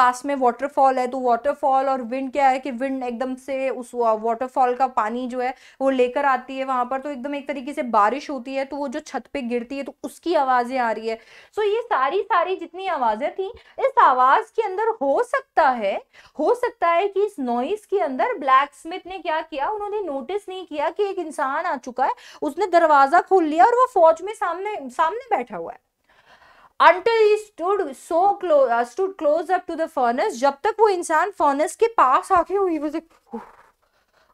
पास में वाटरफॉल है तो वाटरफॉल और विंड क्या है कि विंड एकदम से उस वाटरफॉल का पानी जो है वो लेकर आती है वहाँ पर तो एकदम एक तरीके से बारिश होती है तो वो जो छत पे गिरती है तो उसकी आवाज़ें आ रही है सो ये सारी सारी जितनी आवाज़ें थी इस आवाज़ के अंदर हो सकता है हो सकता है कि इस नॉइस के अंदर ब्लैक स्मिथ ने क्या किया उन्होंने नोटिस नहीं किया कि एक इंसान आ चुका है उसने दरवाज़ा खोल लिया और वो फौज में सामने सामने बैठा हुआ है until he stood so close uh, stood close up to the furnace जब तक वो इंसान फर्नेस के पास आके हुई वॉज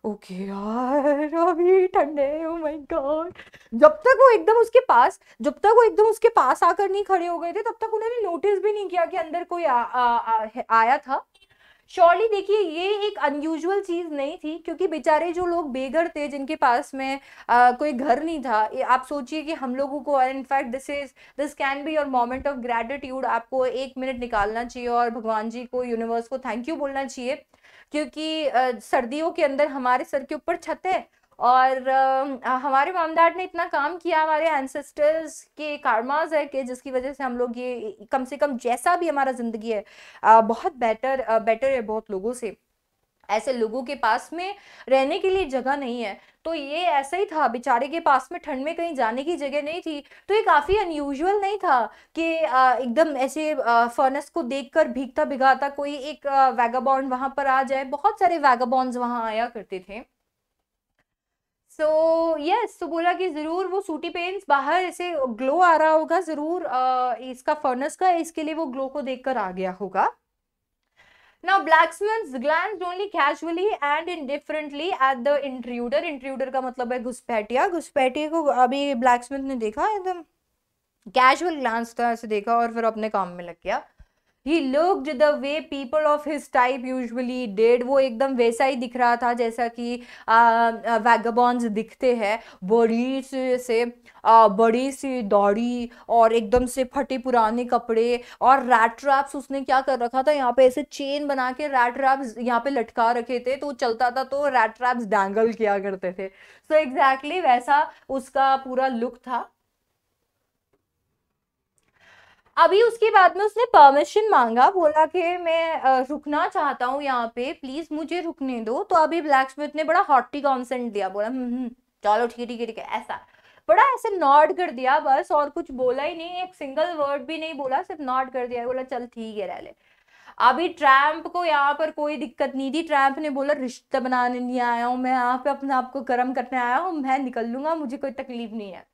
ओके यार अभी ठंडे ओ माय गॉड जब तक वो एकदम उसके पास जब तक वो एकदम उसके पास आकर नहीं खड़े हो गए थे तब तक उन्होंने नोटिस भी नहीं किया कि अंदर कोई आ, आ, आ, आया था श्योरली देखिए ये एक अनयूजल चीज़ नहीं थी क्योंकि बेचारे जो लोग बेघर थे जिनके पास में आ, कोई घर नहीं था आप सोचिए कि हम लोगों को और in fact this is this can be your moment of gratitude आपको एक मिनट निकालना चाहिए और भगवान जी को यूनिवर्स को थैंक यू बोलना चाहिए क्योंकि आ, सर्दियों के अंदर हमारे सर के ऊपर छत है और आ, हमारे मामदाट ने इतना काम किया हमारे एंसेस्टर्स के कारमाज है कि जिसकी वजह से हम लोग ये कम से कम जैसा भी हमारा ज़िंदगी है आ, बहुत बेटर बेटर है बहुत लोगों से ऐसे लोगों के पास में रहने के लिए जगह नहीं है तो ये ऐसा ही था बेचारे के पास में ठंड में कहीं जाने की जगह नहीं थी तो ये काफ़ी अनयूजल नहीं था कि एकदम ऐसे फर्नेस को देखकर भीगता भिगाता कोई एक वैगाबॉन्ड वहाँ पर आ जाए बहुत सारे वैगाबॉन्ड्स वहाँ आया करते थे सो यस तो बोला कि ज़रूर वो सूटी पेंट्स बाहर ऐसे ग्लो आ रहा होगा ज़रूर इसका फर्नस का इसके लिए वो ग्लो को देखकर आ गया होगा Now, blacksmiths glanced only casually and indifferently at the intruder. Intruder का मतलब है घुसपैठिया घुसपैठिया को अभी blacksmith ने देखा एकदम कैजुअल ग्लांस था ऐसे देखा और फिर अपने काम में लग गया he looked the way people of his type usually did वो एकदम वैसा ही दिख रहा था जैसा कि वैगाबॉन्स दिखते हैं बड़ी से, से आ, बड़ी सी दाढ़ी और एकदम से फटे पुराने कपड़े और रैट रैप्स उसने क्या कर रखा था यहाँ पे ऐसे चेन बना के रैट रैप्स यहाँ पे लटका रखे थे तो चलता था तो रैट रैप्स डैंगल किया करते थे सो so एग्जैक्टली exactly वैसा उसका पूरा लुक था अभी उसके बाद में उसने परमिशन मांगा बोला कि मैं रुकना चाहता हूँ यहाँ पे प्लीज मुझे रुकने दो तो अभी ब्लैक स्मिथ ने बड़ा हॉटी कॉन्सेंट दिया बोला हम्म, हम्म, चलो ठीक है ठीक है ठीक है ऐसा बड़ा ऐसे नॉट कर दिया बस और कुछ बोला ही नहीं एक सिंगल वर्ड भी नहीं बोला सिर्फ नॉट कर दिया बोला चल ठीक है रह ले अभी ट्रैम्प को यहाँ पर कोई दिक्कत नहीं थी ट्रैम्प ने बोला रिश्ता बनाने नहीं आया हूँ मैं यहाँ पे अपने आप को गर्म करने आया हूँ मैं निकल लूंगा मुझे कोई तकलीफ नहीं है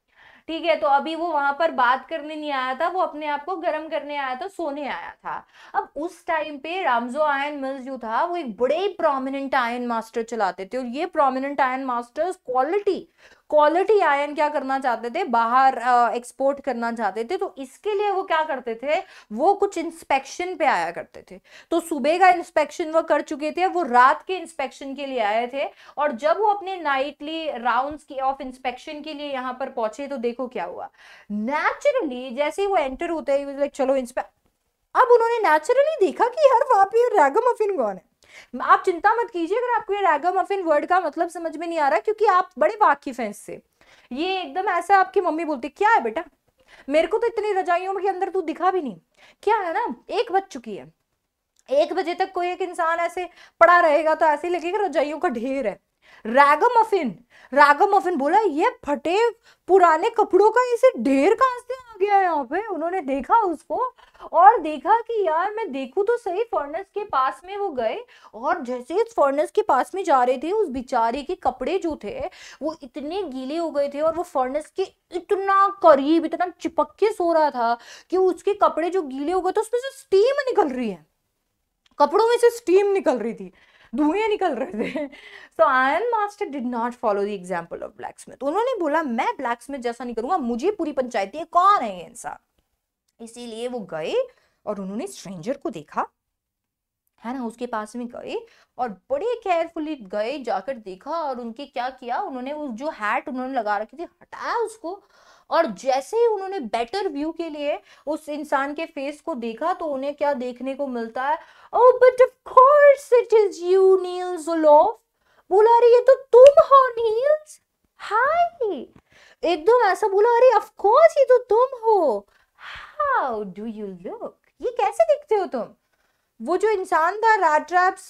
ठीक है तो अभी वो वहां पर बात करने नहीं आया था वो अपने आप को गर्म करने आया था सोने आया था अब उस टाइम पे रामजो आयन मिल्स जो था वो एक बड़े प्रोमिनेंट आयन मास्टर चलाते थे और ये prominent iron masters quality quality iron क्या करना चाहते थे बाहर एक्सपोर्ट करना चाहते थे तो इसके लिए वो क्या करते थे वो कुछ इंस्पेक्शन पे आया करते थे तो सुबह का इंस्पेक्शन वो कर चुके थे वो रात के इंस्पेक्शन के लिए आए थे और जब वो अपने नाइटली राउंड्स की ऑफ इंस्पेक्शन के लिए यहाँ पर पहुंचे तो देखो क्या हुआ नेचुरली जैसे ही वो एंटर होते हैं लाइक चलो इंस्पेक्ट अब उन्होंने नेचुरली देखा कि यार वहाँ पे रैगा मफिन कौन है आप चिंता मत कीजिए अगर आपको ये रैगा मफिन वर्ड का मतलब समझ में नहीं आ रहा क्योंकि आप बड़े वाकिफ हैं इससे ये एकदम ऐसा आपकी मम्मी बोलती क्या है बेटा मेरे को तो इतनी रजाइयों के अंदर तू दिखा भी नहीं क्या है ना एक बज चुकी है एक बजे तक कोई एक इंसान ऐसे पड़ा रहेगा तो ऐसे ही लगेगा रजाइयों का ढेर है रैगमफिन रैगमफिन बोला ये फटे पुराने कपड़ों का इसे ढेर कहाँ से आ गया यहाँ पे उन्होंने देखा उसको और देखा कि यार मैं देखूँ तो सही फर्नेस के पास में वो गए और जैसे इस फर्नेस के पास में जा रहे थे उस बेचारे के कपड़े जो थे वो इतने गीले हो गए थे और वो फर्नेस के इतना करीब इतना चिपक्के सो रहा था कि उसके कपड़े जो गीले हो गए थे उसमें से स्टीम निकल रही है कपड़ों में से स्टीम निकल रही थी धुएं निकल रहे थे so iron master did not follow the example of blacksmith उन्होंने बोला मैं ब्लैक स्मिथ जैसा नहीं करूंगा मुझे पूरी पंचायती है कौन है ये इंसान इसीलिए वो गए और उन्होंने स्ट्रेंजर को देखा है ना उसके पास में गए और बड़े केयरफुली गए जाकर देखा और उनके क्या किया उन्होंने उस जो हैट उन्होंने लगा रखी थी हटाया उसको और जैसे ही उन्होंने बेटर व्यू के लिए उस इंसान के फेस को देखा तो उन्हें क्या देखने को मिलता है oh but of course it is you Nils Olof बोला अरे ये तो तुम हो नील्स हाय एकदम ऐसा बोला अरे ऑफ कोर्स ये तो तुम हो हाउ डू यू लुक ये कैसे दिखते हो तुम वो जो इंसान था राट रैप्स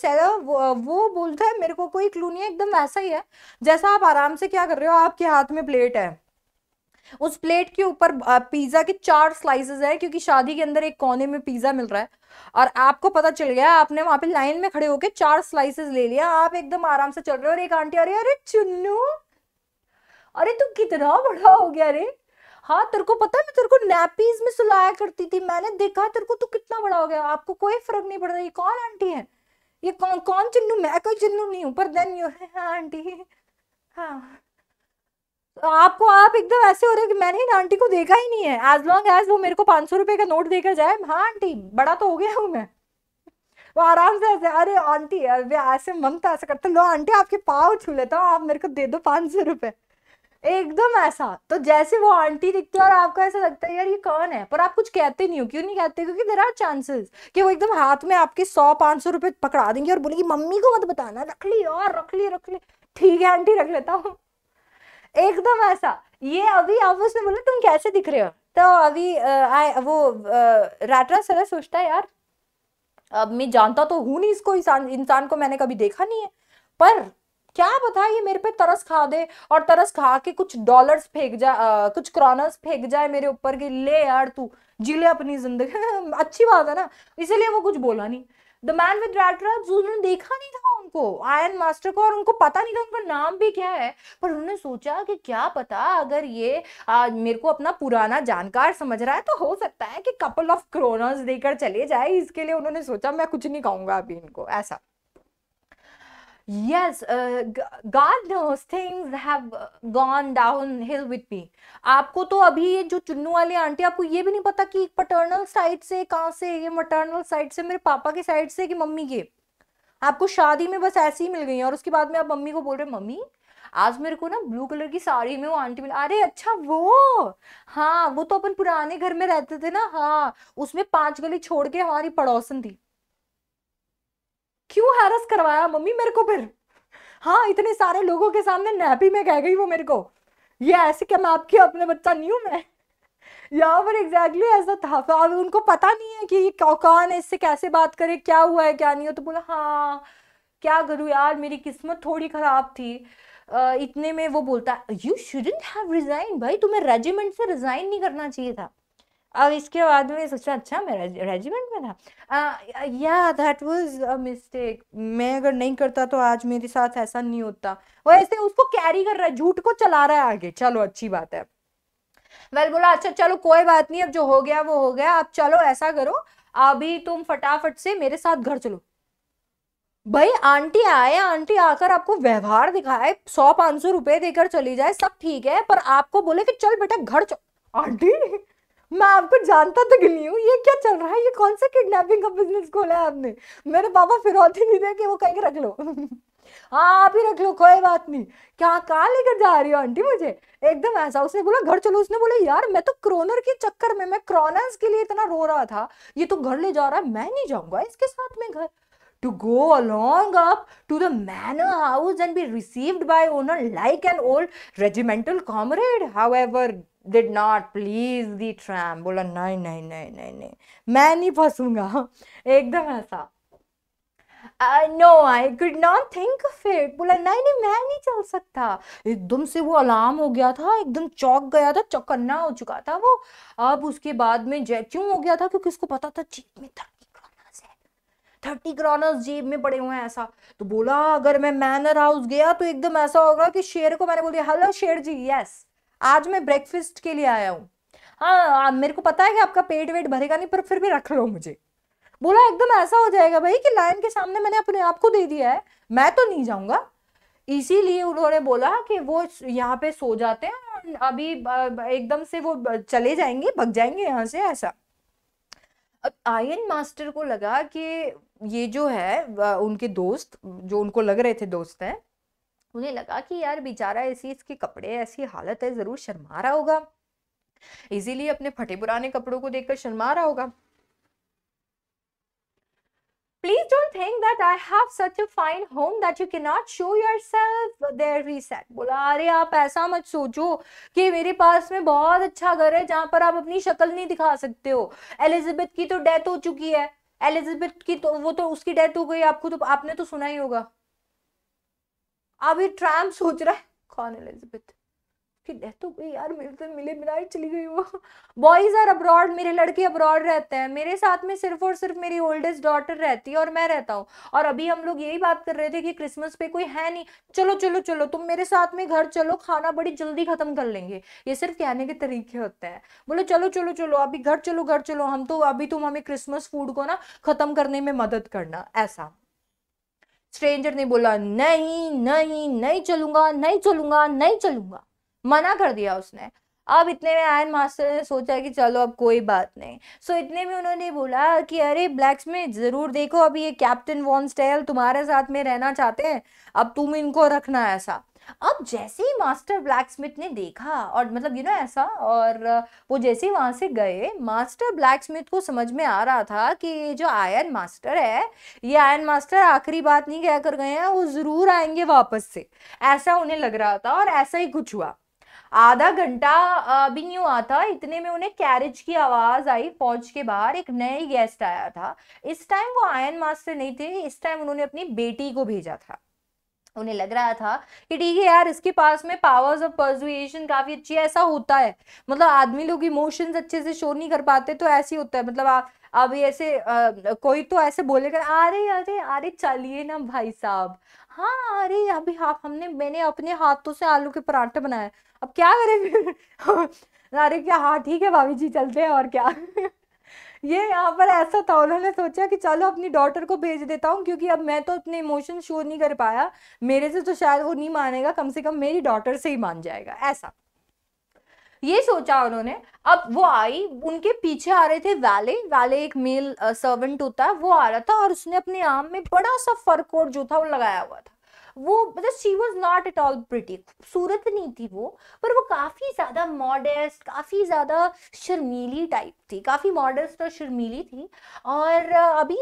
सेलर वो, वो बोलता है मेरे को कोई क्लू नहीं है एकदम वैसा ही है जैसा आप आराम से क्या कर रहे हो आपके हाथ में प्लेट है उस प्लेट के ऊपर पिज्जा के चार स्लाइसेस हैं क्योंकि शादी के अंदर एक कोने में पिज्जा मिल रहा है और आपको पता चल गया आपने वहां पे लाइन में खड़े होके चार स्लाइसेस ले लिया आप एकदम आराम से चल रहे हो और एक आंटी अरे अरे चुन्नू अरे तू कितना बड़ा हो गया अरे हाँ तेरे को पता मैं तेरे को नैपीज में सुलाया करती थी मैंने देखा तेरे को तू कितना बड़ा हो गया आपको कोई फर्क नहीं पड़ रहा ये कौन आंटी है ये कौन कौन चुन्नू मैं कोई चुन्नू नहीं हूँ पर देन यू है हाँ आंटी हाँ आपको आप एकदम ऐसे हो रहे कि मैंने इन आंटी को देखा ही नहीं है एज लॉन्ग एज वो मेरे को पाँच सौ रुपये का नोट देकर जाए हाँ आंटी बड़ा तो हो गया हूँ मैं वो आराम से ऐसे अरे आंटी अरे ऐसे मन तो ऐसा करते लो आंटी आपके पाव छू लेता तो हूँ आप मेरे को दे दो पाँच सौ रुपये एकदम ऐसा तो जैसे वो आंटी दिखती है और आपको ऐसा लगता है यार ये कौन है पर आप कुछ कहते नहीं हो क्यों नहीं कहते क्योंकि देर आर चांसेस कि वो एकदम हाथ में आपके सौ पाँच सौ रुपये पकड़ा देंगे और बोलेगी मम्मी को मत बताना रख ली और रख ली रख ली ठीक है आंटी रख लेता हूँ एकदम ऐसा ये अभी आप उसने बोला तुम कैसे दिख रहे हो तो अभी आ, वो राटरा सर सोचता है यार अब मैं जानता तो हूं नहीं इसको इंसान इंसान को मैंने कभी देखा नहीं है पर क्या पता ये मेरे पे तरस खा दे और तरस खा के कुछ डॉलर्स फेंक जाए कुछ क्रॉनर्स फेंक जाए मेरे ऊपर के ले यार तू जी ले अपनी जिंदगी अच्छी बात है ना इसीलिए वो कुछ बोला नहीं the man with rat traps उन्होंने देखा नहीं था उनको आयन मास्टर को और उनको पता नहीं था उनका नाम भी क्या है पर उन्होंने सोचा कि क्या पता अगर ये आ, मेरे को अपना पुराना जानकार समझ रहा है तो हो सकता है कि कपल ऑफ क्रोनर्स देकर चले जाए इसके लिए उन्होंने सोचा मैं कुछ नहीं कहूंगा अभी इनको ऐसा yes uh, god knows things have uh, gone downhill with me आपको तो अभी ये जो चुन्नू वाली आंटी आपको ये भी नहीं पता कि पटर्नल साइड से कहाँ से ये मटर्नल साइड से मेरे पापा के साइड से कि मम्मी के आपको शादी में बस ऐसी ही मिल गई और उसके बाद में आप मम्मी को बोल रहे मम्मी आज मेरे को ना ब्लू कलर की साड़ी में वो आंटी मिला अरे अच्छा वो हाँ वो तो अपन पुराने घर में रहते थे ना हाँ उसमें पांच गली छोड़ के हमारी पड़ोसन थी क्यों हैरस करवाया मम्मी मेरे को फिर हाँ इतने सारे लोगों के सामने नैपी में कह गई वो मेरे को ये ऐसे क्या मैं आपकी अपने बच्चा नहीं हूँ मैं या फिर एग्जैक्टली ऐसा था अब उनको पता नहीं है कि ये कौन है इससे कैसे बात करे क्या हुआ है क्या नहीं हो तो बोला हाँ क्या करूँ यार मेरी किस्मत थोड़ी ख़राब थी इतने में वो बोलता है यू शुडेंट हैव रिजाइन भाई तुम्हें रेजिमेंट से रिजाइन नहीं करना चाहिए था अब इसके बाद में सोचा अच्छा मैं रेजिमेंट में था या दैट वाज अ मिस्टेक मैं अगर नहीं करता तो आज मेरे साथ ऐसा नहीं होता वो ऐसे उसको कैरी कर रहा है झूठ को चला रहा है आगे चलो अच्छी बात है वेल बोला अच्छा चलो कोई बात नहीं अब जो हो गया वो हो गया अब चलो ऐसा करो अभी तुम फटाफट से मेरे साथ घर चलो भाई आंटी आए आंटी आकर आपको व्यवहार दिखाए सौ पांच सौ रुपए देकर चली जाए सब ठीक है पर आपको बोले कि चल बेटा घर चलो आंटी मैं आपको जानता तक तो नहीं हूँ ये क्या चल रहा है ये कौन सा किडनैपिंग का बिजनेस खोला है आपने मेरे पापा फिरौती नहीं दे के वो कहीं रख लो हाँ आप ही रख लो कोई बात नहीं क्या कहाँ लेकर जा रही हो आंटी मुझे एकदम ऐसा उसने बोला घर चलो उसने बोला यार मैं तो क्रोनर के चक्कर में मैं क्रोनर्स के लिए इतना रो रहा था ये तो घर ले जा रहा है मैं नहीं जाऊंगा इसके साथ में घर to go along up to the manor house and be received by owner like an old regimental comrade, however did not please the tram bola nahi nahi nahi nahi nahi मैं नहीं फंसूंगा एकदम ऐसा no I could not think of it बोला नहीं नहीं मैं नहीं चल सकता एकदम से वो अलार्म हो गया था एकदम चौक गया था चौकन्ना हो चुका था वो अब उसके बाद में जय क्यों हो गया था क्योंकि उसको पता था जीप में थर्टी क्रॉनर्स है थर्टी क्रॉनर्स जेब में पड़े हुए हैं ऐसा तो बोला अगर मैं मैनर हाउस गया तो एकदम ऐसा होगा कि शेर को मैंने बोल दिया हेलो शेर जी यस आज मैं ब्रेकफास्ट के लिए आया हूँ हाँ मेरे को पता है कि आपका पेट वेट भरेगा नहीं पर फिर भी रख लो मुझे बोला एकदम ऐसा हो जाएगा भाई कि लाइन के सामने मैंने अपने आप को दे दिया है मैं तो नहीं जाऊंगा इसीलिए उन्होंने बोला कि वो यहाँ पे सो जाते हैं अभी एकदम से वो चले जाएंगे भग जाएंगे यहाँ से ऐसा अब आयन मास्टर को लगा कि ये जो है उनके दोस्त जो उनको लग रहे थे दोस्त हैं उन्हें लगा कि यार बेचारा ऐसी इसके कपड़े ऐसी हालत है ज़रूर शर्मा रहा होगा इजीली अपने फटे पुराने कपड़ों को देखकर शर्मा रहा होगा please don't think that I have such a fine home that you can not show yourself. There he said. बोला अरे आप ऐसा मत सोचो कि मेरे पास में बहुत अच्छा घर है जहां पर आप अपनी शक्ल नहीं दिखा सकते हो एलिजाबेथ की तो डेथ हो चुकी है एलिजाबेथ की तो वो तो उसकी डेथ हो गई आपको तो आपने तो सुना ही होगा अभी ट्रैम सोच रहा है कौन एलिजेथ फिर डेथ गई तो यार मेरे तो मिले मिलाट चली गई वो बॉयज़ आर अब्रॉड मेरे लड़के अब्रॉड रहते हैं मेरे साथ में सिर्फ और सिर्फ मेरी ओल्डेस्ट डॉटर रहती है और मैं रहता हूँ और अभी हम लोग यही बात कर रहे थे कि क्रिसमस पे कोई है नहीं चलो चलो चलो तुम मेरे साथ में घर चलो खाना बड़ी जल्दी ख़त्म कर लेंगे ये सिर्फ कहने के तरीके होते हैं बोलो चलो चलो चलो अभी घर चलो घर चलो हम तो अभी तुम हमें क्रिसमस फूड को ना ख़त्म करने में मदद करना ऐसा स्ट्रेंजर ने बोला नहीं नहीं नहीं चलूंगा नहीं चलूंगा नहीं चलूंगा मना कर दिया उसने अब इतने में आयन मास्टर ने सोचा कि चलो अब कोई बात नहीं सो so, इतने में उन्होंने बोला कि अरे ब्लैक्स में ज़रूर देखो अभी ये कैप्टन वॉन स्टेल तुम्हारे साथ में रहना चाहते हैं अब तुम इनको रखना ऐसा अब जैसे ही मास्टर ब्लैक स्मिथ ने देखा और मतलब यू नो ऐसा और वो जैसे ही वहां से गए मास्टर ब्लैक स्मिथ को समझ में आ रहा था कि ये जो आयरन मास्टर है ये आयरन मास्टर आखिरी बात नहीं कह कर गए हैं वो ज़रूर आएंगे वापस से ऐसा उन्हें लग रहा था और ऐसा ही कुछ हुआ आधा घंटा भी नहीं हुआ था इतने में उन्हें कैरिज की आवाज़ आई पहुंच के बाहर एक नए गेस्ट आया था इस टाइम वो आयरन मास्टर नहीं थे इस टाइम उन्होंने अपनी बेटी को भेजा था उन्हें लग रहा था कि ठीक है यार इसके पास में पावर्स ऑफ पर्जुएशन काफ़ी अच्छी है ऐसा होता है मतलब आदमी लोग इमोशंस अच्छे से शो नहीं कर पाते तो ऐसे ही होता है मतलब आप अब ऐसे आ, कोई तो ऐसे बोलेगा अरे अरे अरे चलिए ना भाई साहब हाँ अरे अभी हाँ हमने मैंने अपने हाथों से आलू के पराठे बनाए अब क्या करें अरे क्या हाँ ठीक है भाभी जी चलते हैं और क्या ये यहाँ पर ऐसा था उन्होंने सोचा कि चलो अपनी डॉटर को भेज देता हूँ क्योंकि अब मैं तो अपने इमोशन शो नहीं कर पाया मेरे से तो शायद वो नहीं मानेगा कम से कम मेरी डॉटर से ही मान जाएगा ऐसा ये सोचा उन्होंने अब वो आई उनके पीछे आ रहे थे वाले वाले एक मेल सर्वेंट होता है वो आ रहा था और उसने अपने आम में बड़ा सा कोट जो था वो लगाया हुआ था वो मतलब she was not at all pretty खूबसूरत नहीं थी वो पर वो काफ़ी ज़्यादा मॉडर्स्ट काफ़ी ज़्यादा शर्मीली टाइप थी काफ़ी मॉडर्स्ट और शर्मीली थी और अभी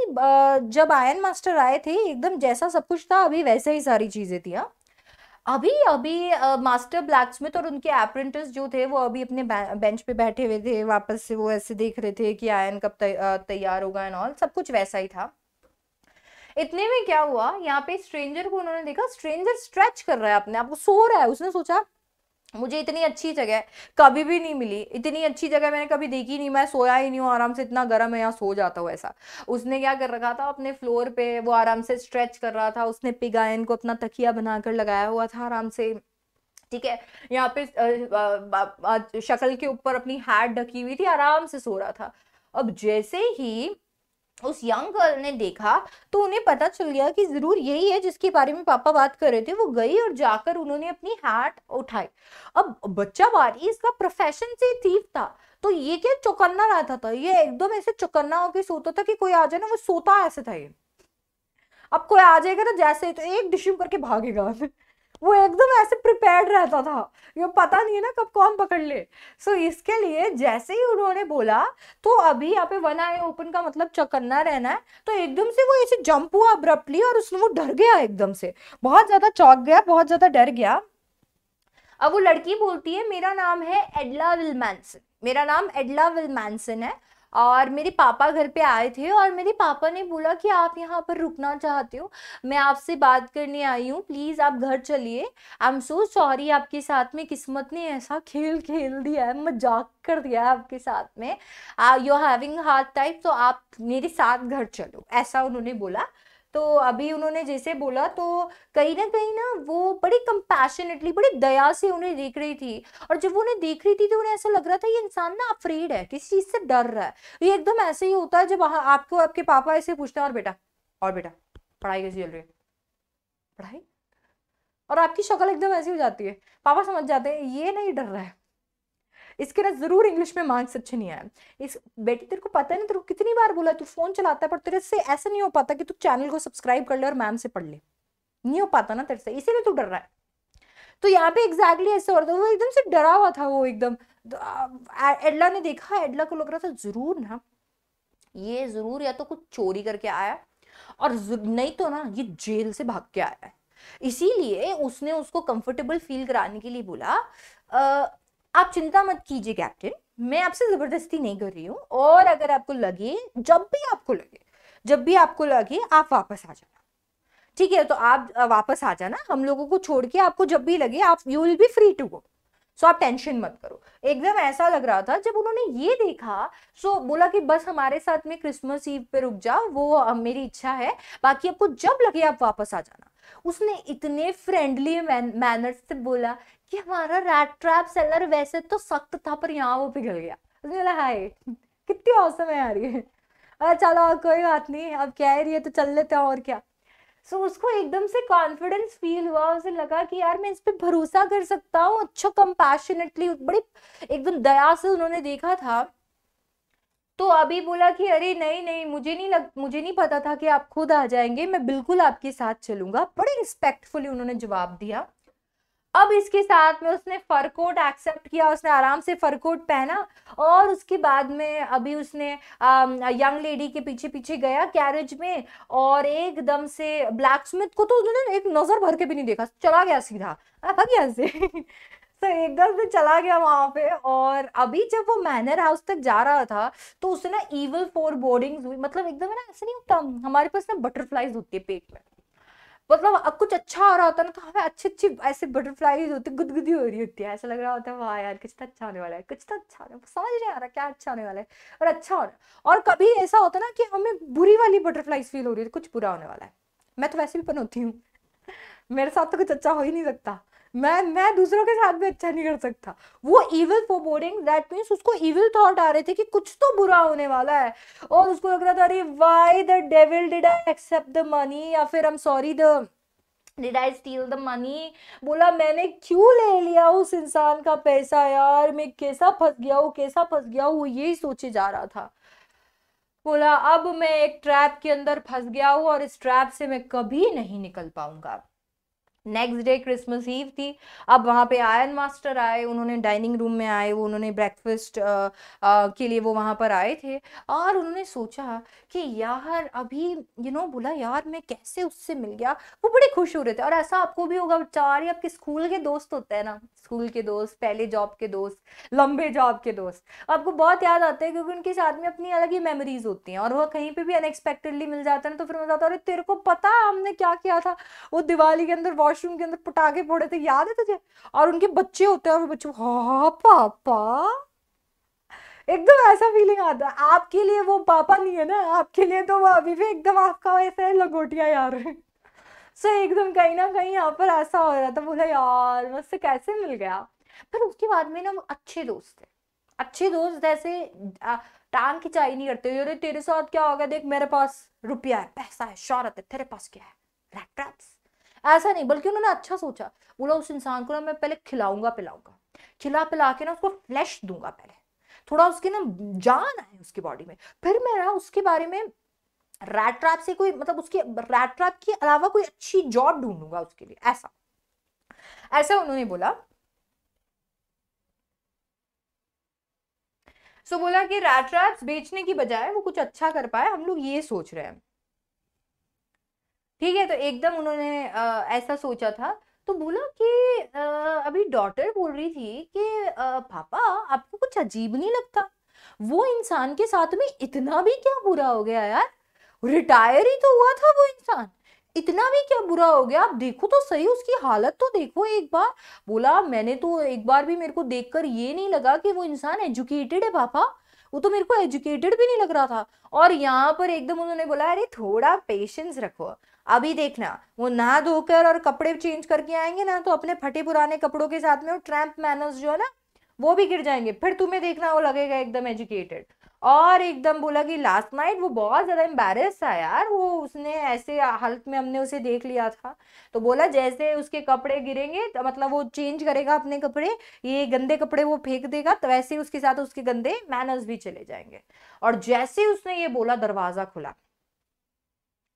जब आयन मास्टर आए थे एकदम जैसा सब कुछ था अभी वैसे ही सारी चीज़ें थी हाँ। अभी अभी मास्टर ब्लैक स्मिथ और उनके अप्रेंटिस जो थे वो अभी अपने बेंच पे बैठे हुए थे वापस से वो ऐसे देख रहे थे कि आयन कब तैयार होगा एंड ऑल सब कुछ वैसा ही था इतने में क्या हुआ यहाँ पे स्ट्रेंजर को उन्होंने देखा स्ट्रेंजर स्ट्रेच कर रहा है अपने आप को सो रहा है उसने सोचा मुझे इतनी अच्छी जगह कभी भी नहीं मिली इतनी अच्छी जगह मैंने कभी देखी नहीं मैं सोया ही नहीं हूँ आराम से इतना गर्म है यहाँ सो जाता हूँ ऐसा उसने क्या कर रखा था अपने फ्लोर पे वो आराम से स्ट्रेच कर रहा था उसने पिगायन को अपना तकिया बनाकर लगाया हुआ था आराम से ठीक है यहाँ पे शक्ल के ऊपर अपनी हैट ढकी हुई थी आराम से सो रहा था अब जैसे ही उस यंग गर्ल ने देखा तो उन्हें पता चल गया कि ज़रूर यही है जिसके बारे में पापा बात कर रहे थे वो गई और जाकर उन्होंने अपनी हैट उठाई अब बच्चा बारी इसका प्रोफेशन से थीफ था तो ये क्या चौकन्ना रहता था ये एकदम ऐसे चौकन्ना होकर सोता था कि कोई आ जाए ना वो सोता ऐसे था ये अब कोई आ जाएगा ना जैसे तो एक डिशम करके भागेगा वो एकदम ऐसे प्रिपेयर्ड रहता था ये पता नहीं है ना कब कौन पकड़ ले सो so, इसके लिए जैसे ही उन्होंने बोला तो अभी यहाँ पे वन आई ओपन का मतलब चकन्ना रहना है तो एकदम से वो ऐसे जंप हुआ अब्रप्टली और उसने वो डर गया एकदम से बहुत ज्यादा चौक गया बहुत ज्यादा डर गया अब वो लड़की बोलती है मेरा नाम है एडला विलमैनसन मेरा नाम एडला विलमैनसन है और मेरे पापा घर पे आए थे और मेरे पापा ने बोला कि आप यहाँ पर रुकना चाहते हो मैं आपसे बात करने आई हूँ प्लीज़ आप घर चलिए आई एम सो सॉरी आपके साथ में किस्मत ने ऐसा खेल खेल दिया है मजाक कर दिया है आपके साथ में you are having hard time तो आप मेरे साथ घर चलो ऐसा उन्होंने बोला तो अभी उन्होंने जैसे बोला तो कहीं ना कहीं ना वो बड़ी कंपैशनेटली बड़ी दया से उन्हें देख रही थी और जब वो उन्हें देख रही थी तो उन्हें ऐसा लग रहा था ये इंसान ना अफ्रेड है किसी चीज़ से डर रहा है तो ये एकदम ऐसे ही होता है जब आपको आपके पापा ऐसे पूछते हैं और बेटा और बेटा पढ़ाई कैसी चल रही है पढ़ाई और आपकी शक्ल एकदम ऐसी हो जाती है पापा समझ जाते हैं ये नहीं डर रहा है इसके ना जरूर इंग्लिश में मार्क्स अच्छे नहीं आए इस बेटी तेरे को पता है ना तेरे को कितनी बार बोला तू फोन चलाता है पर तेरे से ऐसा नहीं हो पाता कि तू चैनल को सब्सक्राइब कर ले और मैम से पढ़ ले नहीं हो पाता ना तेरे से इसीलिए तू डर रहा है तो यहाँ पे एग्जैक्टली ऐसे हो रहा था वो एकदम से डरा हुआ था वो एकदम तो, एडला ने देखा एडला को लग रहा था जरूर ना ये जरूर या तो कुछ चोरी करके आया और नहीं तो ना ये जेल से भाग के आया है इसीलिए उसने उसको कंफर्टेबल फील कराने के लिए बोला आप चिंता मत कीजिए कैप्टन मैं आपसे ज़बरदस्ती नहीं कर रही हूँ और अगर आपको लगे जब भी आपको लगे जब भी आपको लगे आप वापस आ जाना ठीक है तो आप वापस आ जाना हम लोगों को छोड़ के आपको जब भी लगे आप you will be free to go so आप टेंशन मत करो एकदम ऐसा लग रहा था जब उन्होंने ये देखा सो बोला कि बस हमारे साथ में क्रिसमस ईव पे रुक जाओ वो मेरी इच्छा है बाकी आपको जब लगे आप वापस आ जाना उसने इतने फ्रेंडली मैनर्स से बोला कि हमारा रैट ट्रैप सेलर वैसे तो सख्त था पर यहाँ वो पिघल गया उसने बोला हाय कितनी औसम है यार ये अरे चलो कोई बात नहीं अब क्या है ये तो चल लेते हैं और क्या सो so, उसको एकदम से कॉन्फिडेंस फील हुआ उसे लगा कि यार मैं इस पर भरोसा कर सकता हूँ अच्छा कंपैशनेटली बड़ी एकदम दया से उन्होंने देखा था तो अभी बोला कि अरे नहीं नहीं मुझे नहीं लग मुझे नहीं पता था कि आप खुद आ जाएंगे मैं बिल्कुल आपके साथ चलूंगा बड़े रिस्पेक्टफुली उन्होंने जवाब दिया अब इसके साथ में उसने फरकोट एक्सेप्ट किया उसने आराम से फरकोट पहना और उसके बाद में अभी उसने यंग लेडी के पीछे पीछे गया कैरेज में और एकदम से ब्लैक स्मिथ को तो उन्होंने एक नज़र भर के भी नहीं देखा चला गया सीधा गया से तो एकदम से चला गया वहां पे और अभी जब वो मैनर हाउस तक जा रहा था तो उसने ना इवल फोर बोर्डिंग मतलब एकदम ना ऐसे नहीं होता हमारे पास ना बटरफ्लाईज होती है पेट में मतलब अब कुछ अच्छा हो रहा होता है ना तो हमें अच्छी अच्छी ऐसे बटरफ्लाईज होती गुदगुदी हो रही होती है ऐसा लग रहा होता है वाह यार कुछ तो अच्छा होने वाला है कुछ तो अच्छा होने समझ नहीं आ रहा क्या अच्छा होने वाला है और अच्छा हो रहा है और कभी ऐसा होता है ना कि हमें बुरी वाली बटरफ्लाईज फील हो रही है तो कुछ बुरा होने वाला है मैं तो वैसे भी पनौती हूँ मेरे साथ तो कुछ अच्छा हो ही नहीं सकता मैं मैं दूसरों के साथ भी अच्छा नहीं कर सकता वो इविल फोबोर्डिंग दैट मीन्स उसको इविल थॉट आ रहे थे कि कुछ तो बुरा होने वाला है और उसको लग रहा था अरे why the devil did I accept the money या फिर I am sorry the Did I steal the money? बोला मैंने क्यों ले लिया उस इंसान का पैसा यार मैं कैसा फंस गया हूँ कैसा फंस गया हूँ वो यही सोचे जा रहा था बोला अब मैं एक ट्रैप के अंदर फंस गया हूँ और इस ट्रैप से मैं कभी नहीं निकल पाऊंगा नेक्स्ट डे क्रिसमस ईव थी अब वहाँ पे आयन मास्टर आए उन्होंने डाइनिंग रूम में आए वो उन्होंने ब्रेकफास्ट के लिए वो वहाँ पर आए थे और उन्होंने सोचा कि यार अभी यू नो बोला यार मैं कैसे उससे मिल गया वो बड़े खुश हो रहे थे और ऐसा आपको भी होगा चार ही आपके स्कूल के दोस्त होते हैं ना स्कूल के दोस्त पहले जॉब के दोस्त लंबे जॉब के दोस्त आपको बहुत याद आते हैं क्योंकि उनके साथ में अपनी अलग ही मेमोरीज होती हैं और वह कहीं पर भी अनएक्सपेक्टेडली मिल जाता है तो फिर मजा आता है अरे तेरे को पता हमने क्या किया था वो दिवाली के अंदर वॉशरूम के अंदर पटाखे फोड़े थे याद है तुझे और उनके बच्चे होते हैं और बच्चे हा हाँ, हाँ, पापा एकदम ऐसा फीलिंग आता है आपके लिए वो पापा नहीं है ना आपके लिए तो वो अभी भी एकदम आपका ऐसा है लगोटिया यार सो so, एकदम कहीं ना कहीं यहाँ पर ऐसा हो रहा था बोला यार मुझसे कैसे मिल गया पर उसके बाद में ना अच्छे दोस्त थे अच्छे दोस्त ऐसे टांग खिंचाई नहीं करते अरे तेरे साथ क्या हो गया देख मेरे पास रुपया है पैसा है शौरत है तेरे पास क्या है लैपटॉप्स ऐसा नहीं बल्कि उन्होंने अच्छा सोचा बोला उस इंसान को ना मैं पहले खिलाऊंगा पिलाऊंगा खिला पिला के ना उसको फ्लैश दूंगा पहले थोड़ा उसकी ना जान आए उसकी बॉडी में फिर मैं ना उसके बारे में रैट ट्रैप से कोई मतलब उसके रैट ट्रैप के अलावा कोई अच्छी जॉब ढूंढूंगा उसके लिए ऐसा ऐसा उन्होंने बोला सो so, बोला कि रैट ट्रैप्स बेचने की बजाय वो कुछ अच्छा कर पाए हम लोग ये सोच रहे हैं ठीक है तो एकदम उन्होंने आ, ऐसा सोचा था तो बोला कि आ, अभी डॉटर बोल रही थी कि आ, पापा आपको कुछ अजीब नहीं लगता वो इंसान के साथ में इतना भी क्या बुरा हो गया यार रिटायर ही तो हुआ था वो इंसान इतना भी क्या बुरा हो गया आप देखो तो सही उसकी हालत तो देखो एक बार बोला मैंने तो एक बार भी मेरे को देखकर ये नहीं लगा कि वो इंसान एजुकेटेड है पापा वो तो मेरे को एजुकेटेड भी नहीं लग रहा था और यहाँ पर एकदम उन्होंने बोला अरे थोड़ा पेशेंस रखो अभी देखना वो नहा धोकर और कपड़े चेंज करके आएंगे ना तो अपने फटे पुराने कपड़ों के साथ में वो ट्रैम्प मैनर्स जो है ना वो भी गिर जाएंगे फिर तुम्हें देखना वो लगेगा एकदम एजुकेटेड और एकदम बोला कि लास्ट नाइट वो बहुत ज़्यादा एम्बेरस था यार वो उसने ऐसे हालत में हमने उसे देख लिया था तो बोला जैसे उसके कपड़े गिरेंगे तो मतलब वो चेंज करेगा अपने कपड़े ये गंदे कपड़े वो फेंक देगा तो वैसे ही उसके साथ उसके गंदे मैनर्स भी चले जाएंगे और जैसे उसने ये बोला दरवाज़ा खुला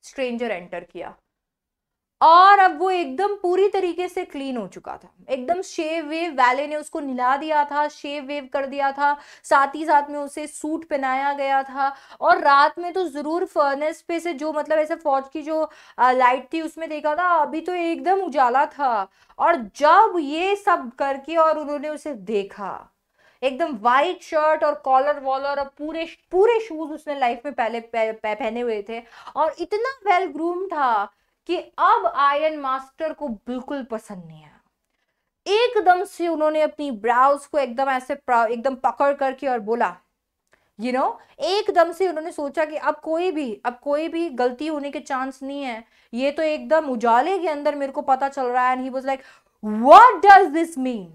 स्ट्रेंजर एंटर किया और अब वो एकदम पूरी तरीके से क्लीन हो चुका था एकदम शेव वेव वैले ने उसको निला दिया था शेव वेव कर दिया था साथ ही साथ में उसे सूट पहनाया गया था और रात में तो ज़रूर फर्नेस पे से जो मतलब ऐसे फौज की जो लाइट थी उसमें देखा था अभी तो एकदम उजाला था और जब ये सब करके और उन्होंने उसे देखा एकदम वाइट शर्ट और कॉलर वॉलर और पूरे पूरे शूज उसने लाइफ में पहले पहने पे, पे, हुए थे और इतना वेल ग्रूम था कि अब आयरन मास्टर को बिल्कुल पसंद नहीं आया एकदम से उन्होंने अपनी ब्राउज को एकदम ऐसे एकदम पकड़ करके और बोला यू you नो know, एकदम से उन्होंने सोचा कि अब कोई भी अब कोई भी गलती होने के चांस नहीं है ये तो एकदम उजाले के अंदर मेरे को पता चल रहा है and he was like what does this mean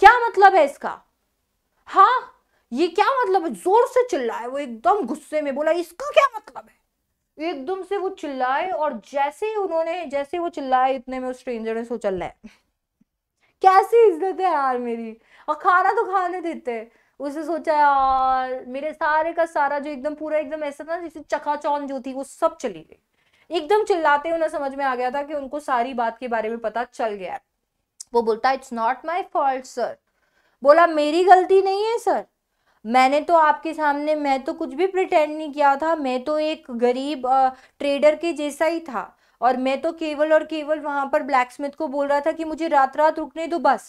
क्या मतलब है इसका हाँ ये क्या मतलब है जोर से चिल्लाए वो एकदम गुस्से में बोला इसका क्या मतलब है एकदम से वो चिल्लाए और जैसे ही उन्होंने जैसे वो चिल्लाए इतने में उस स्ट्रेंजर ने सोचा ले कैसी इज्जत है यार मेरी और खाना तो खाने देते उसने सोचा यार मेरे सारे का सारा जो एकदम पूरा एकदम ऐसा था जैसे चकाचौन जो थी वो सब चली गई एकदम चिल्लाते उन्हें समझ में आ गया था कि उनको सारी बात के बारे में पता चल गया वो बोलता it's not my fault sir बोला मेरी गलती नहीं है सर मैंने तो आपके सामने मैं तो कुछ भी प्रिटेंड नहीं किया था मैं तो एक गरीब ट्रेडर के जैसा ही था और मैं तो केवल और केवल वहां पर ब्लैक स्मिथ को बोल रहा था कि मुझे रात रात रुकने दो बस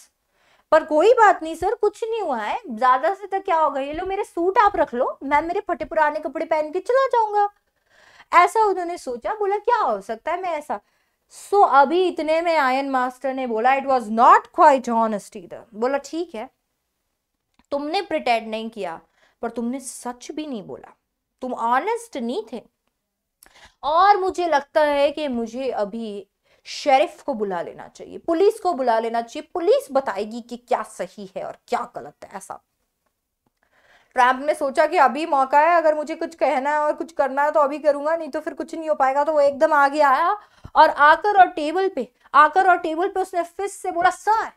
पर कोई बात नहीं सर कुछ नहीं हुआ है ज़्यादा से तो क्या होगा ये लो मेरे सूट आप रख लो मैं मेरे फटे पुराने कपड़े पहन के चला जाऊंगा ऐसा उन्होंने सोचा बोला क्या हो सकता है मैं ऐसा सो so, अभी इतने में आयन मास्टर ने बोला इट वॉज नॉट क्वाइट इधर बोला ठीक है तुमने प्रिटेंड नहीं किया पर तुमने सच भी नहीं बोला तुम ऑनेस्ट नहीं थे और मुझे लगता है कि मुझे अभी शेरिफ को बुला लेना चाहिए पुलिस को बुला लेना चाहिए पुलिस बताएगी कि क्या सही है और क्या गलत है ऐसा ट्रैम्प ने सोचा कि अभी मौका है अगर मुझे कुछ कहना है और कुछ करना है तो अभी करूंगा नहीं तो फिर कुछ नहीं हो पाएगा तो वो एकदम आगे आया और आकर और टेबल पे आकर और टेबल पे उसने फिर से बोला सर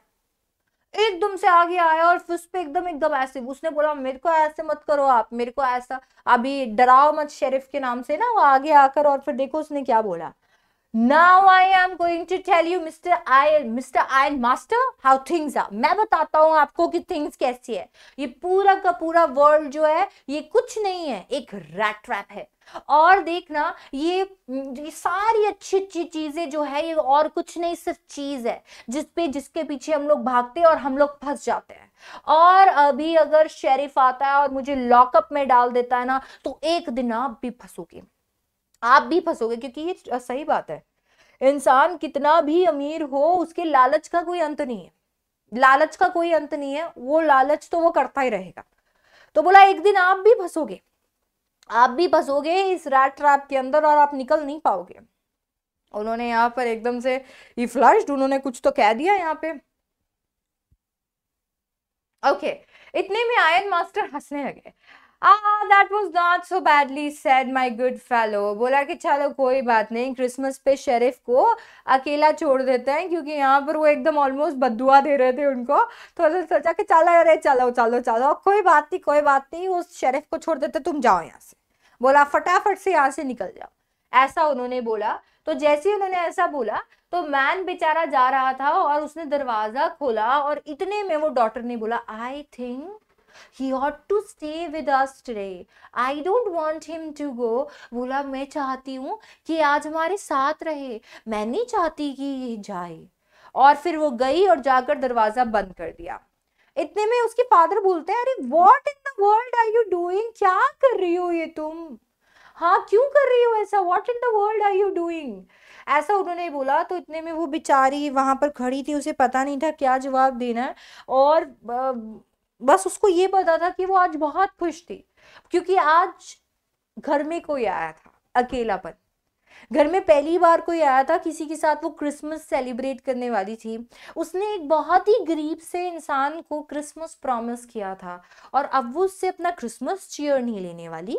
एकदम से आगे आया और फिर उस पर एकदम एकदम ऐसे उसने बोला मेरे को ऐसे मत करो आप मेरे को ऐसा अभी डराओ मत शेरिफ के नाम से ना वो आगे आकर और फिर देखो उसने क्या बोला Now I am going to tell you mister iron mister iron master how things are. मैं बताता हूँ आपको कि थिंग्स कैसी है ये पूरा का पूरा वर्ल्ड जो है ये कुछ नहीं है एक rat trap है और देखना ये, ये सारी अच्छी अच्छी चीजें जो है ये और कुछ नहीं सिर्फ चीज है जिस पे जिसके पीछे हम लोग भागते हैं और हम लोग फंस जाते हैं और अभी अगर शेरिफ आता है और मुझे लॉकअप में डाल देता है ना तो एक दिन आप भी फंसोगे आप भी फंसोगे क्योंकि ये सही बात है इंसान कितना भी अमीर हो उसके लालच का कोई अंत नहीं है लालच का कोई अंत नहीं है वो लालच तो वो करता ही रहेगा तो बोला एक दिन आप भी फंसोगे आप भी फंसोगे इस रैट ट्रैप के अंदर और आप निकल नहीं पाओगे उन्होंने यहाँ पर एकदम से ही फ्लश्ड उन्होंने कुछ तो कह दिया यहाँ पे ओके okay. इतने में आयन मास्टर हंसने लगे that was not so badly said my good fellow बोला कि चलो कोई बात नहीं क्रिसमस पे शेरिफ को अकेला छोड़ देते हैं क्योंकि यहाँ पर वो एकदम ऑलमोस्ट बदुआ दे रहे थे उनको तो सोचा कि चलो अरे चलो चलो चलो कोई बात नहीं कोई बात नहीं उस शेरिफ को छोड़ देते तुम जाओ यहाँ से बोला फटाफट से यहाँ से निकल जाओ ऐसा उन्होंने बोला तो जैसे ही उन्होंने ऐसा बोला तो मैन बेचारा जा रहा था और उसने दरवाजा खोला और इतने में वो डॉक्टर ने बोला I think he ought to stay with us today. I don't want him to go बोला मैं चाहती हूँ कि आज हमारे साथ रहे मैं नहीं चाहती कि ये जाए और फिर वो गई और जाकर दरवाज़ा बंद कर दिया इतने में उसके फादर बोलते हैं अरे what in the world are you doing क्या कर रही हो ये तुम हाँ क्यों कर रही हो ऐसा what in the world are you doing ऐसा उन्होंने बोला तो इतने में वो बेचारी वहाँ पर खड़ी थी उसे पता नहीं था क्या जवाब देना है और बस उसको ये पता था कि वो आज बहुत खुश थी क्योंकि आज घर में कोई आया था अकेलापन घर में पहली बार कोई आया था किसी के साथ वो क्रिसमस सेलिब्रेट करने वाली थी उसने एक बहुत ही गरीब से इंसान को क्रिसमस प्रॉमिस किया था और अब वो उससे अपना क्रिसमस चेयर नहीं लेने वाली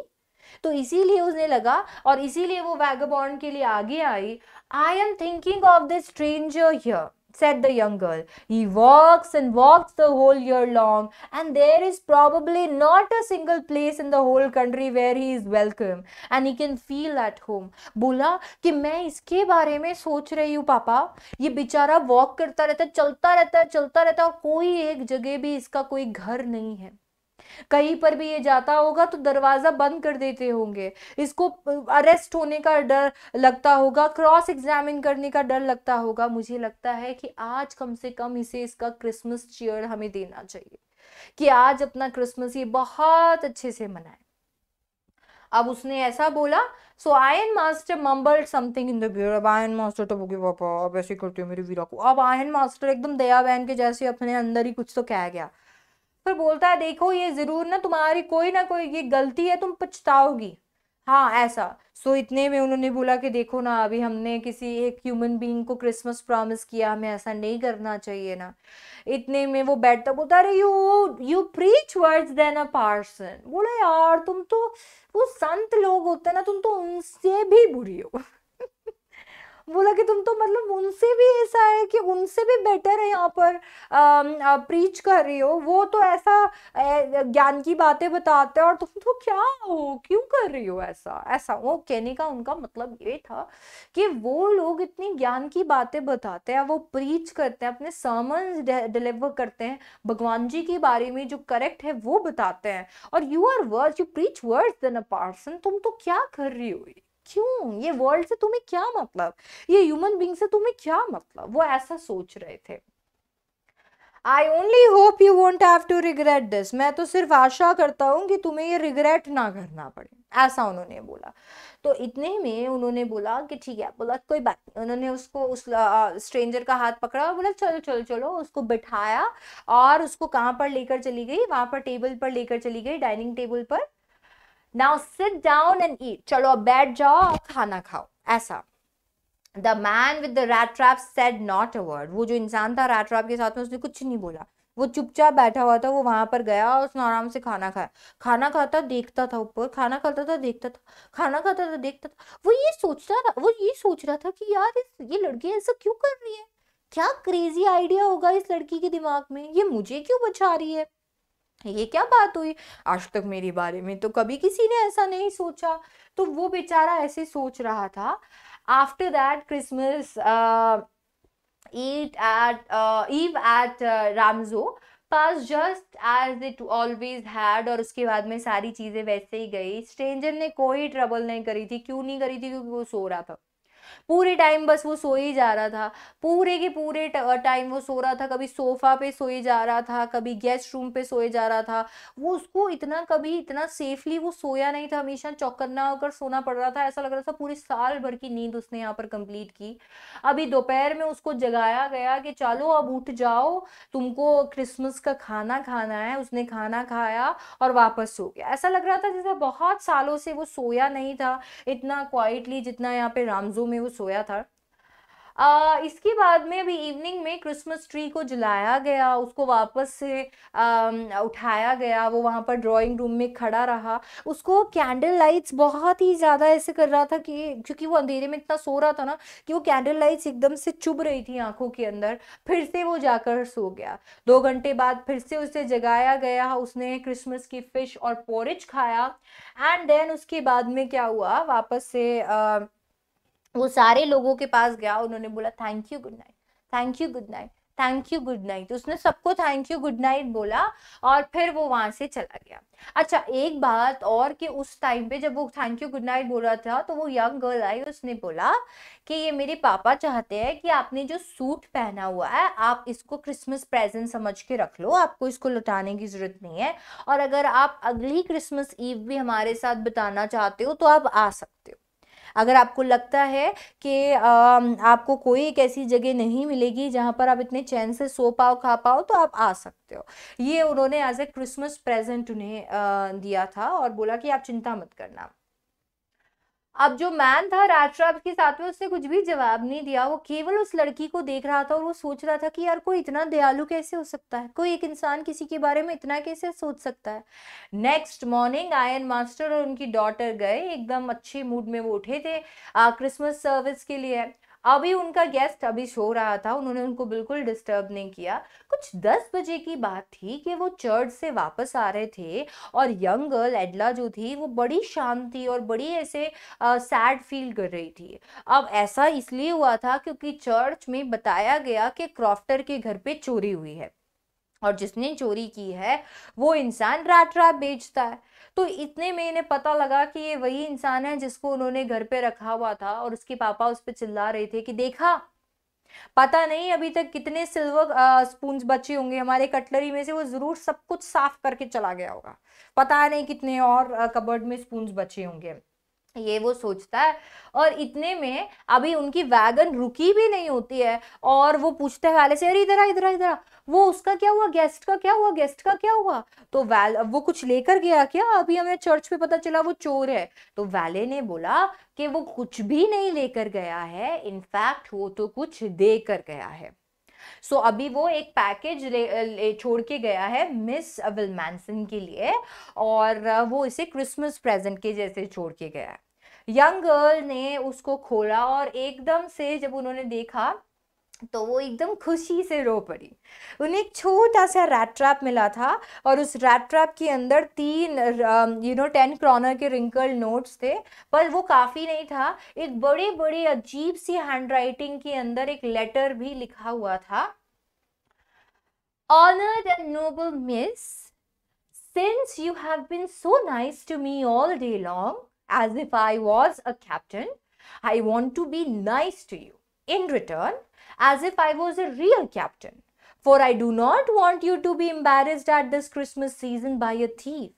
तो इसीलिए उसने लगा और इसीलिए वो वैगाबॉन्ड के लिए आगे आई I am thinking of the stranger here said the young girl. He walks and walks the whole year long, and there is probably not a single place in the whole country where he is welcome, and he can feel at home. bola ki main iske bare mein soch rahi hu papa ye bechara walk karta rehta है चलता रहता है चलता रहता है और कोई एक जगह भी इसका कोई घर नहीं कहीं पर भी ये जाता होगा तो दरवाज़ा बंद कर देते होंगे इसको अरेस्ट होने का डर लगता होगा क्रॉस एग्जामिन करने का डर लगता होगा मुझे लगता है कि आज कम से कम इसे इसका क्रिसमस चेयर हमें देना चाहिए कि आज अपना क्रिसमस ये बहुत अच्छे से मनाए अब उसने ऐसा बोला so iron master mumbled something in the beard अब आयन मास्टर तो बोगे पापा अब ऐसे करते हो मेरे वीरा को अब आयन मास्टर एकदम दया बहन के जैसे अपने अंदर ही कुछ तो कह गया फिर बोलता है देखो ये जरूर ना तुम्हारी कोई ना कोई ये गलती है तुम पछताओगी हाँ ऐसा सो इतने में उन्होंने बोला कि देखो ना अभी हमने किसी एक ह्यूमन बीइंग को क्रिसमस प्रॉमिस किया हमें ऐसा नहीं करना चाहिए ना इतने में वो बैठता बोलता अरे you you preach words then a parson बोला यार तुम तो वो संत लोग होते हैं ना तुम तो उनसे भी बुरी हो बोला कि तुम तो मतलब उनसे भी ऐसा है कि उनसे भी बेटर है यहाँ पर प्रीच कर रही हो वो तो ऐसा ज्ञान की बातें बताते हैं और तुम तो क्या हो क्यों कर रही हो ऐसा ऐसा वो कहने का उनका मतलब ये था कि वो लोग इतनी ज्ञान की बातें बताते हैं वो प्रीच करते हैं अपने सामन डिलीवर करते हैं भगवान जी के बारे में जो करेक्ट है वो बताते हैं और you are word you preach word then a person तुम तो क्या कर रही हो क्यों ये वर्ल्ड से तुम्हें क्या मतलब ये ह्यूमन बींग से तुम्हें क्या मतलब वो ऐसा सोच रहे थे I only hope you won't have to regret this मैं तो सिर्फ आशा करता हूँ कि तुम्हें ये रिग्रेट ना करना पड़े ऐसा उन्होंने बोला तो इतने में उन्होंने बोला कि ठीक है बोला कोई बात नहीं उन्होंने उसको उस स्ट्रेंजर का हाथ पकड़ा और बोला चलो चलो चलो उसको बिठाया और उसको कहाँ पर लेकर चली गई वहाँ पर टेबल पर लेकर चली गई डाइनिंग टेबल पर now sit down and eat चलो अब बैठ जाओ और खाना खाओ ऐसा the man with the rat trap said not a word वो जो इंसान था रैट ट्रैप के साथ में उसने कुछ नहीं बोला वो चुपचाप बैठा हुआ था वो वहां पर गया और उसने आराम से खाना खाया खाना खाता देखता था ऊपर खाना खाता था देखता था खाना खाता था देखता था वो ये सोचता था वो ये सोच रहा था कि यार इस ये लड़की ऐसा क्यों कर रही है क्या क्रेजी आइडिया होगा इस लड़की के दिमाग में ये मुझे क्यों बचा रही है ये क्या बात हुई आज तक मेरे बारे में तो कभी किसी ने ऐसा नहीं सोचा तो वो बेचारा ऐसे सोच रहा था after that Christmas at eve at Ramsjo pass just as it always had और उसके बाद में सारी चीज़ें वैसे ही गई स्ट्रेंजर ने कोई ट्रबल नहीं करी थी क्यों नहीं करी थी क्योंकि वो सो रहा था पूरे टाइम बस वो सो ही जा रहा था पूरे के पूरे टाइम वो सो रहा था कभी सोफ़ा पे सोए जा रहा था कभी गेस्ट रूम पे सोए जा रहा था वो उसको इतना कभी इतना सेफली वो सोया नहीं था हमेशा चौकन्ना होकर सोना पड़ रहा था ऐसा लग रहा था पूरे साल भर की नींद उसने यहाँ पर कंप्लीट की अभी दोपहर में उसको जगाया गया कि चलो अब उठ जाओ तुमको क्रिसमस का खाना खाना है उसने खाना खाया और वापस सो गया ऐसा लग रहा था जैसे बहुत सालों से वो सोया नहीं था इतना क्वाइटली जितना यहाँ पे रामजो में वो सोया था आ, इसके बाद में अभी इवनिंग में क्रिसमस ट्री को जलाया गया उसको वापस से आ, उठाया गया वो वहाँ पर ड्राइंग रूम में खड़ा रहा उसको कैंडल लाइट्स बहुत ही ज़्यादा ऐसे कर रहा था कि क्योंकि वो अंधेरे में इतना सो रहा था ना कि वो कैंडल लाइट्स एकदम से चुभ रही थी आंखों के अंदर फिर से वो जाकर सो गया दो घंटे बाद फिर से उसे जगाया गया उसने क्रिसमस की फ़िश और पोरिज खाया एंड देन उसके बाद में क्या हुआ वापस से आ, वो सारे लोगों के पास गया उन्होंने बोला thank you good night thank you good night thank you good night उसने सबको थैंक यू गुड नाइट बोला और फिर वो वहां से चला गया अच्छा एक बात और कि उस टाइम पे जब वो थैंक यू गुड नाइट बोल रहा था तो वो यंग गर्ल आई उसने बोला कि ये मेरे पापा चाहते हैं कि आपने जो सूट पहना हुआ है आप इसको क्रिसमस प्रेजेंट समझ के रख लो आपको इसको लुटाने की जरूरत नहीं है और अगर आप अगली क्रिसमस ईव भी हमारे साथ बिताना चाहते हो तो आप आ सकते हो अगर आपको लगता है कि आपको कोई एक ऐसी जगह नहीं मिलेगी जहाँ पर आप इतने चैन से सो पाओ खा पाओ तो आप आ सकते हो ये उन्होंने एज ए क्रिसमस प्रेजेंट उन्हें दिया था और बोला कि आप चिंता मत करना अब जो मैन था राज के साथ में उसने कुछ भी जवाब नहीं दिया वो केवल उस लड़की को देख रहा था और वो सोच रहा था कि यार कोई इतना दयालु कैसे हो सकता है कोई एक इंसान किसी के बारे में इतना कैसे सोच सकता है नेक्स्ट मॉर्निंग आयन मास्टर और उनकी डॉटर गए एकदम अच्छे मूड में वो उठे थे क्रिसमस सर्विस के लिए अभी उनका गेस्ट अभी सो रहा था उन्होंने उनको बिल्कुल डिस्टर्ब नहीं किया कुछ दस बजे की बात थी कि वो चर्च से वापस आ रहे थे और यंग गर्ल एडला जो थी वो बड़ी शांति और बड़ी ऐसे सैड फील कर रही थी अब ऐसा इसलिए हुआ था क्योंकि चर्च में बताया गया कि क्रॉफ्टर के घर पे चोरी हुई है और जिसने चोरी की है वो इंसान रात रात बेचता है तो इतने में इन्हें पता लगा कि ये वही इंसान है जिसको उन्होंने घर पे रखा हुआ था और उसके पापा उस पर चिल्ला रहे थे कि देखा पता नहीं अभी तक कितने सिल्वर स्पून बचे होंगे हमारे कटलरी में से वो जरूर सब कुछ साफ करके चला गया होगा पता नहीं कितने और कबर्ड में स्पून बचे होंगे ये वो सोचता है और इतने में अभी उनकी वैगन रुकी भी नहीं होती है और वो पूछता है वाले से अरे इधर इधर इधर वो उसका क्या हुआ गेस्ट का क्या हुआ गेस्ट का क्या हुआ तो वैल वो कुछ लेकर गया क्या अभी हमें चर्च पे पता चला वो चोर है तो वैले ने बोला कि वो कुछ भी नहीं लेकर गया है इनफैक्ट वो तो कुछ दे कर गया है सो so, अभी वो एक पैकेज छोड़ के गया है मिस विलमैनसन के लिए और वो इसे क्रिसमस प्रेजेंट के जैसे छोड़ के गया है यंग गर्ल ने उसको खोला और एकदम से जब उन्होंने देखा तो वो एकदम खुशी से रो पड़ी उन्हें एक छोटा सा रैट ट्रैप मिला था और उस रैट ट्रैप के अंदर तीन यू नो टेन क्रॉनर के रिंकल नोट्स थे पर वो काफ़ी नहीं था एक बड़े बड़े अजीब सी हैंड राइटिंग के अंदर एक लेटर भी लिखा हुआ था honoured and noble miss since you have been so nice to me all day long as if I was a captain I want to be nice to you in return as if I was a real captain. For I do not want you to be embarrassed at this Christmas season by a thief.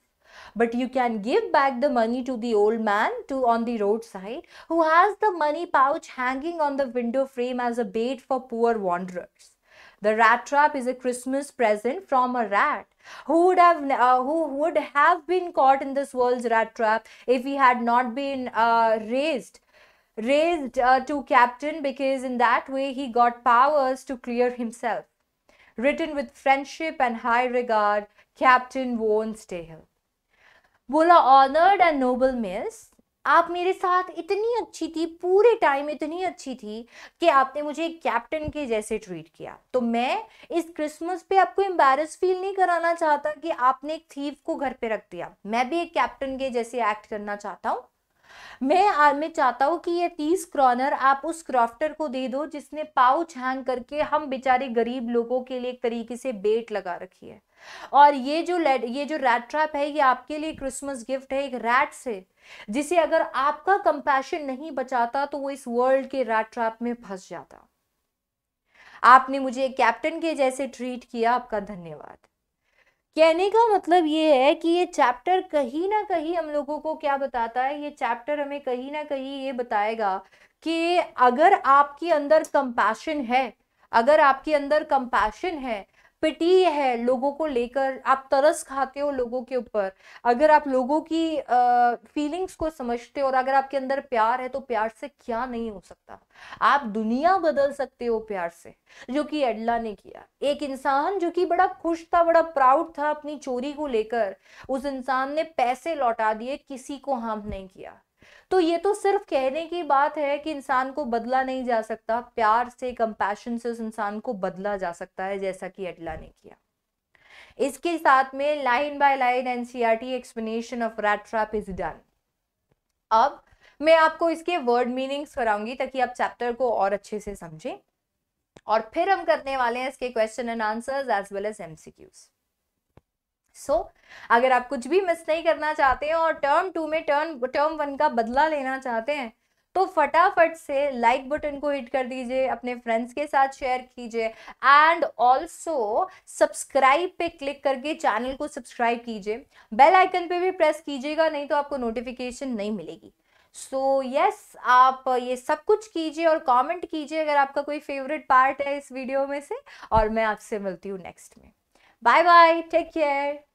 But you can give back the money to the old man to on the roadside who has the money pouch hanging on the window frame as a bait for poor wanderers. The rat trap is a Christmas present from a rat who would have uh, who would have been caught in this world's rat trap if he had not been uh, raised raised uh, to captain because in that way he got powers to clear himself. Written with friendship and high regard, Captain Warren Stahill. bola honored and noble miss आप मेरे साथ इतनी अच्छी थी पूरे time इतनी अच्छी थी कि आपने मुझे कैप्टन के जैसे ट्रीट किया तो मैं इस क्रिसमस पे आपको एम्बेरस फील नहीं कराना चाहता कि आपने एक थीफ को घर पे रख दिया मैं भी एक कैप्टन के जैसे एक्ट करना चाहता हूँ मैं मैं चाहता हूँ कि ये तीस क्रॉनर आप उस क्रॉफ्टर को दे दो जिसने पाउच हैंग करके हम बेचारे गरीब लोगों के लिए एक तरीके से बेट लगा रखी है और ये जो ये जो रैट ट्रैप है ये आपके लिए क्रिसमस गिफ्ट है एक रैट से जिसे अगर आपका कंपैशन नहीं बचाता तो वो इस वर्ल्ड के रैट ट्रैप में फंस जाता आपने मुझे कैप्टन के जैसे ट्रीट किया आपका धन्यवाद कहने का मतलब ये है कि ये चैप्टर कहीं ना कहीं हम लोगों को क्या बताता है ये चैप्टर हमें कहीं ना कहीं ये बताएगा कि अगर आपके अंदर कंपैशन है अगर आपके अंदर कंपैशन है पिटी है लोगों को लेकर आप तरस खाते हो लोगों के ऊपर अगर आप लोगों की फीलिंग्स को समझते हो और अगर आपके अंदर प्यार है तो प्यार से क्या नहीं हो सकता आप दुनिया बदल सकते हो प्यार से जो कि एडला ने किया एक इंसान जो कि बड़ा खुश था बड़ा प्राउड था अपनी चोरी को लेकर उस इंसान ने पैसे लौटा दिए किसी को हार्म नहीं किया तो ये तो सिर्फ कहने की बात है कि इंसान को बदला नहीं जा सकता प्यार से कंपैशन से उस इंसान को बदला जा सकता है जैसा कि अटला ने किया इसके साथ में line by line NCERT explanation of rat trap is done अब मैं आपको इसके वर्ड मीनिंग्स कराऊंगी ताकि आप चैप्टर को और अच्छे से समझें और फिर हम करने वाले हैं इसके question and answers as well as MCQs so so, अगर आप कुछ भी मिस नहीं करना चाहते हैं और टर्म टू में टर्न टर्म वन का बदला लेना चाहते हैं तो फटाफट से लाइक बटन को हिट कर दीजिए अपने फ्रेंड्स के साथ शेयर कीजिए एंड ऑल्सो सब्सक्राइब पे क्लिक करके चैनल को सब्सक्राइब कीजिए बेल आइकन पे भी प्रेस कीजिएगा नहीं तो आपको नोटिफिकेशन नहीं मिलेगी सो so, यस yes, आप ये सब कुछ कीजिए और कमेंट कीजिए अगर आपका कोई फेवरेट पार्ट है इस वीडियो में से और मैं आपसे मिलती हूँ नेक्स्ट में Bye bye. Take care.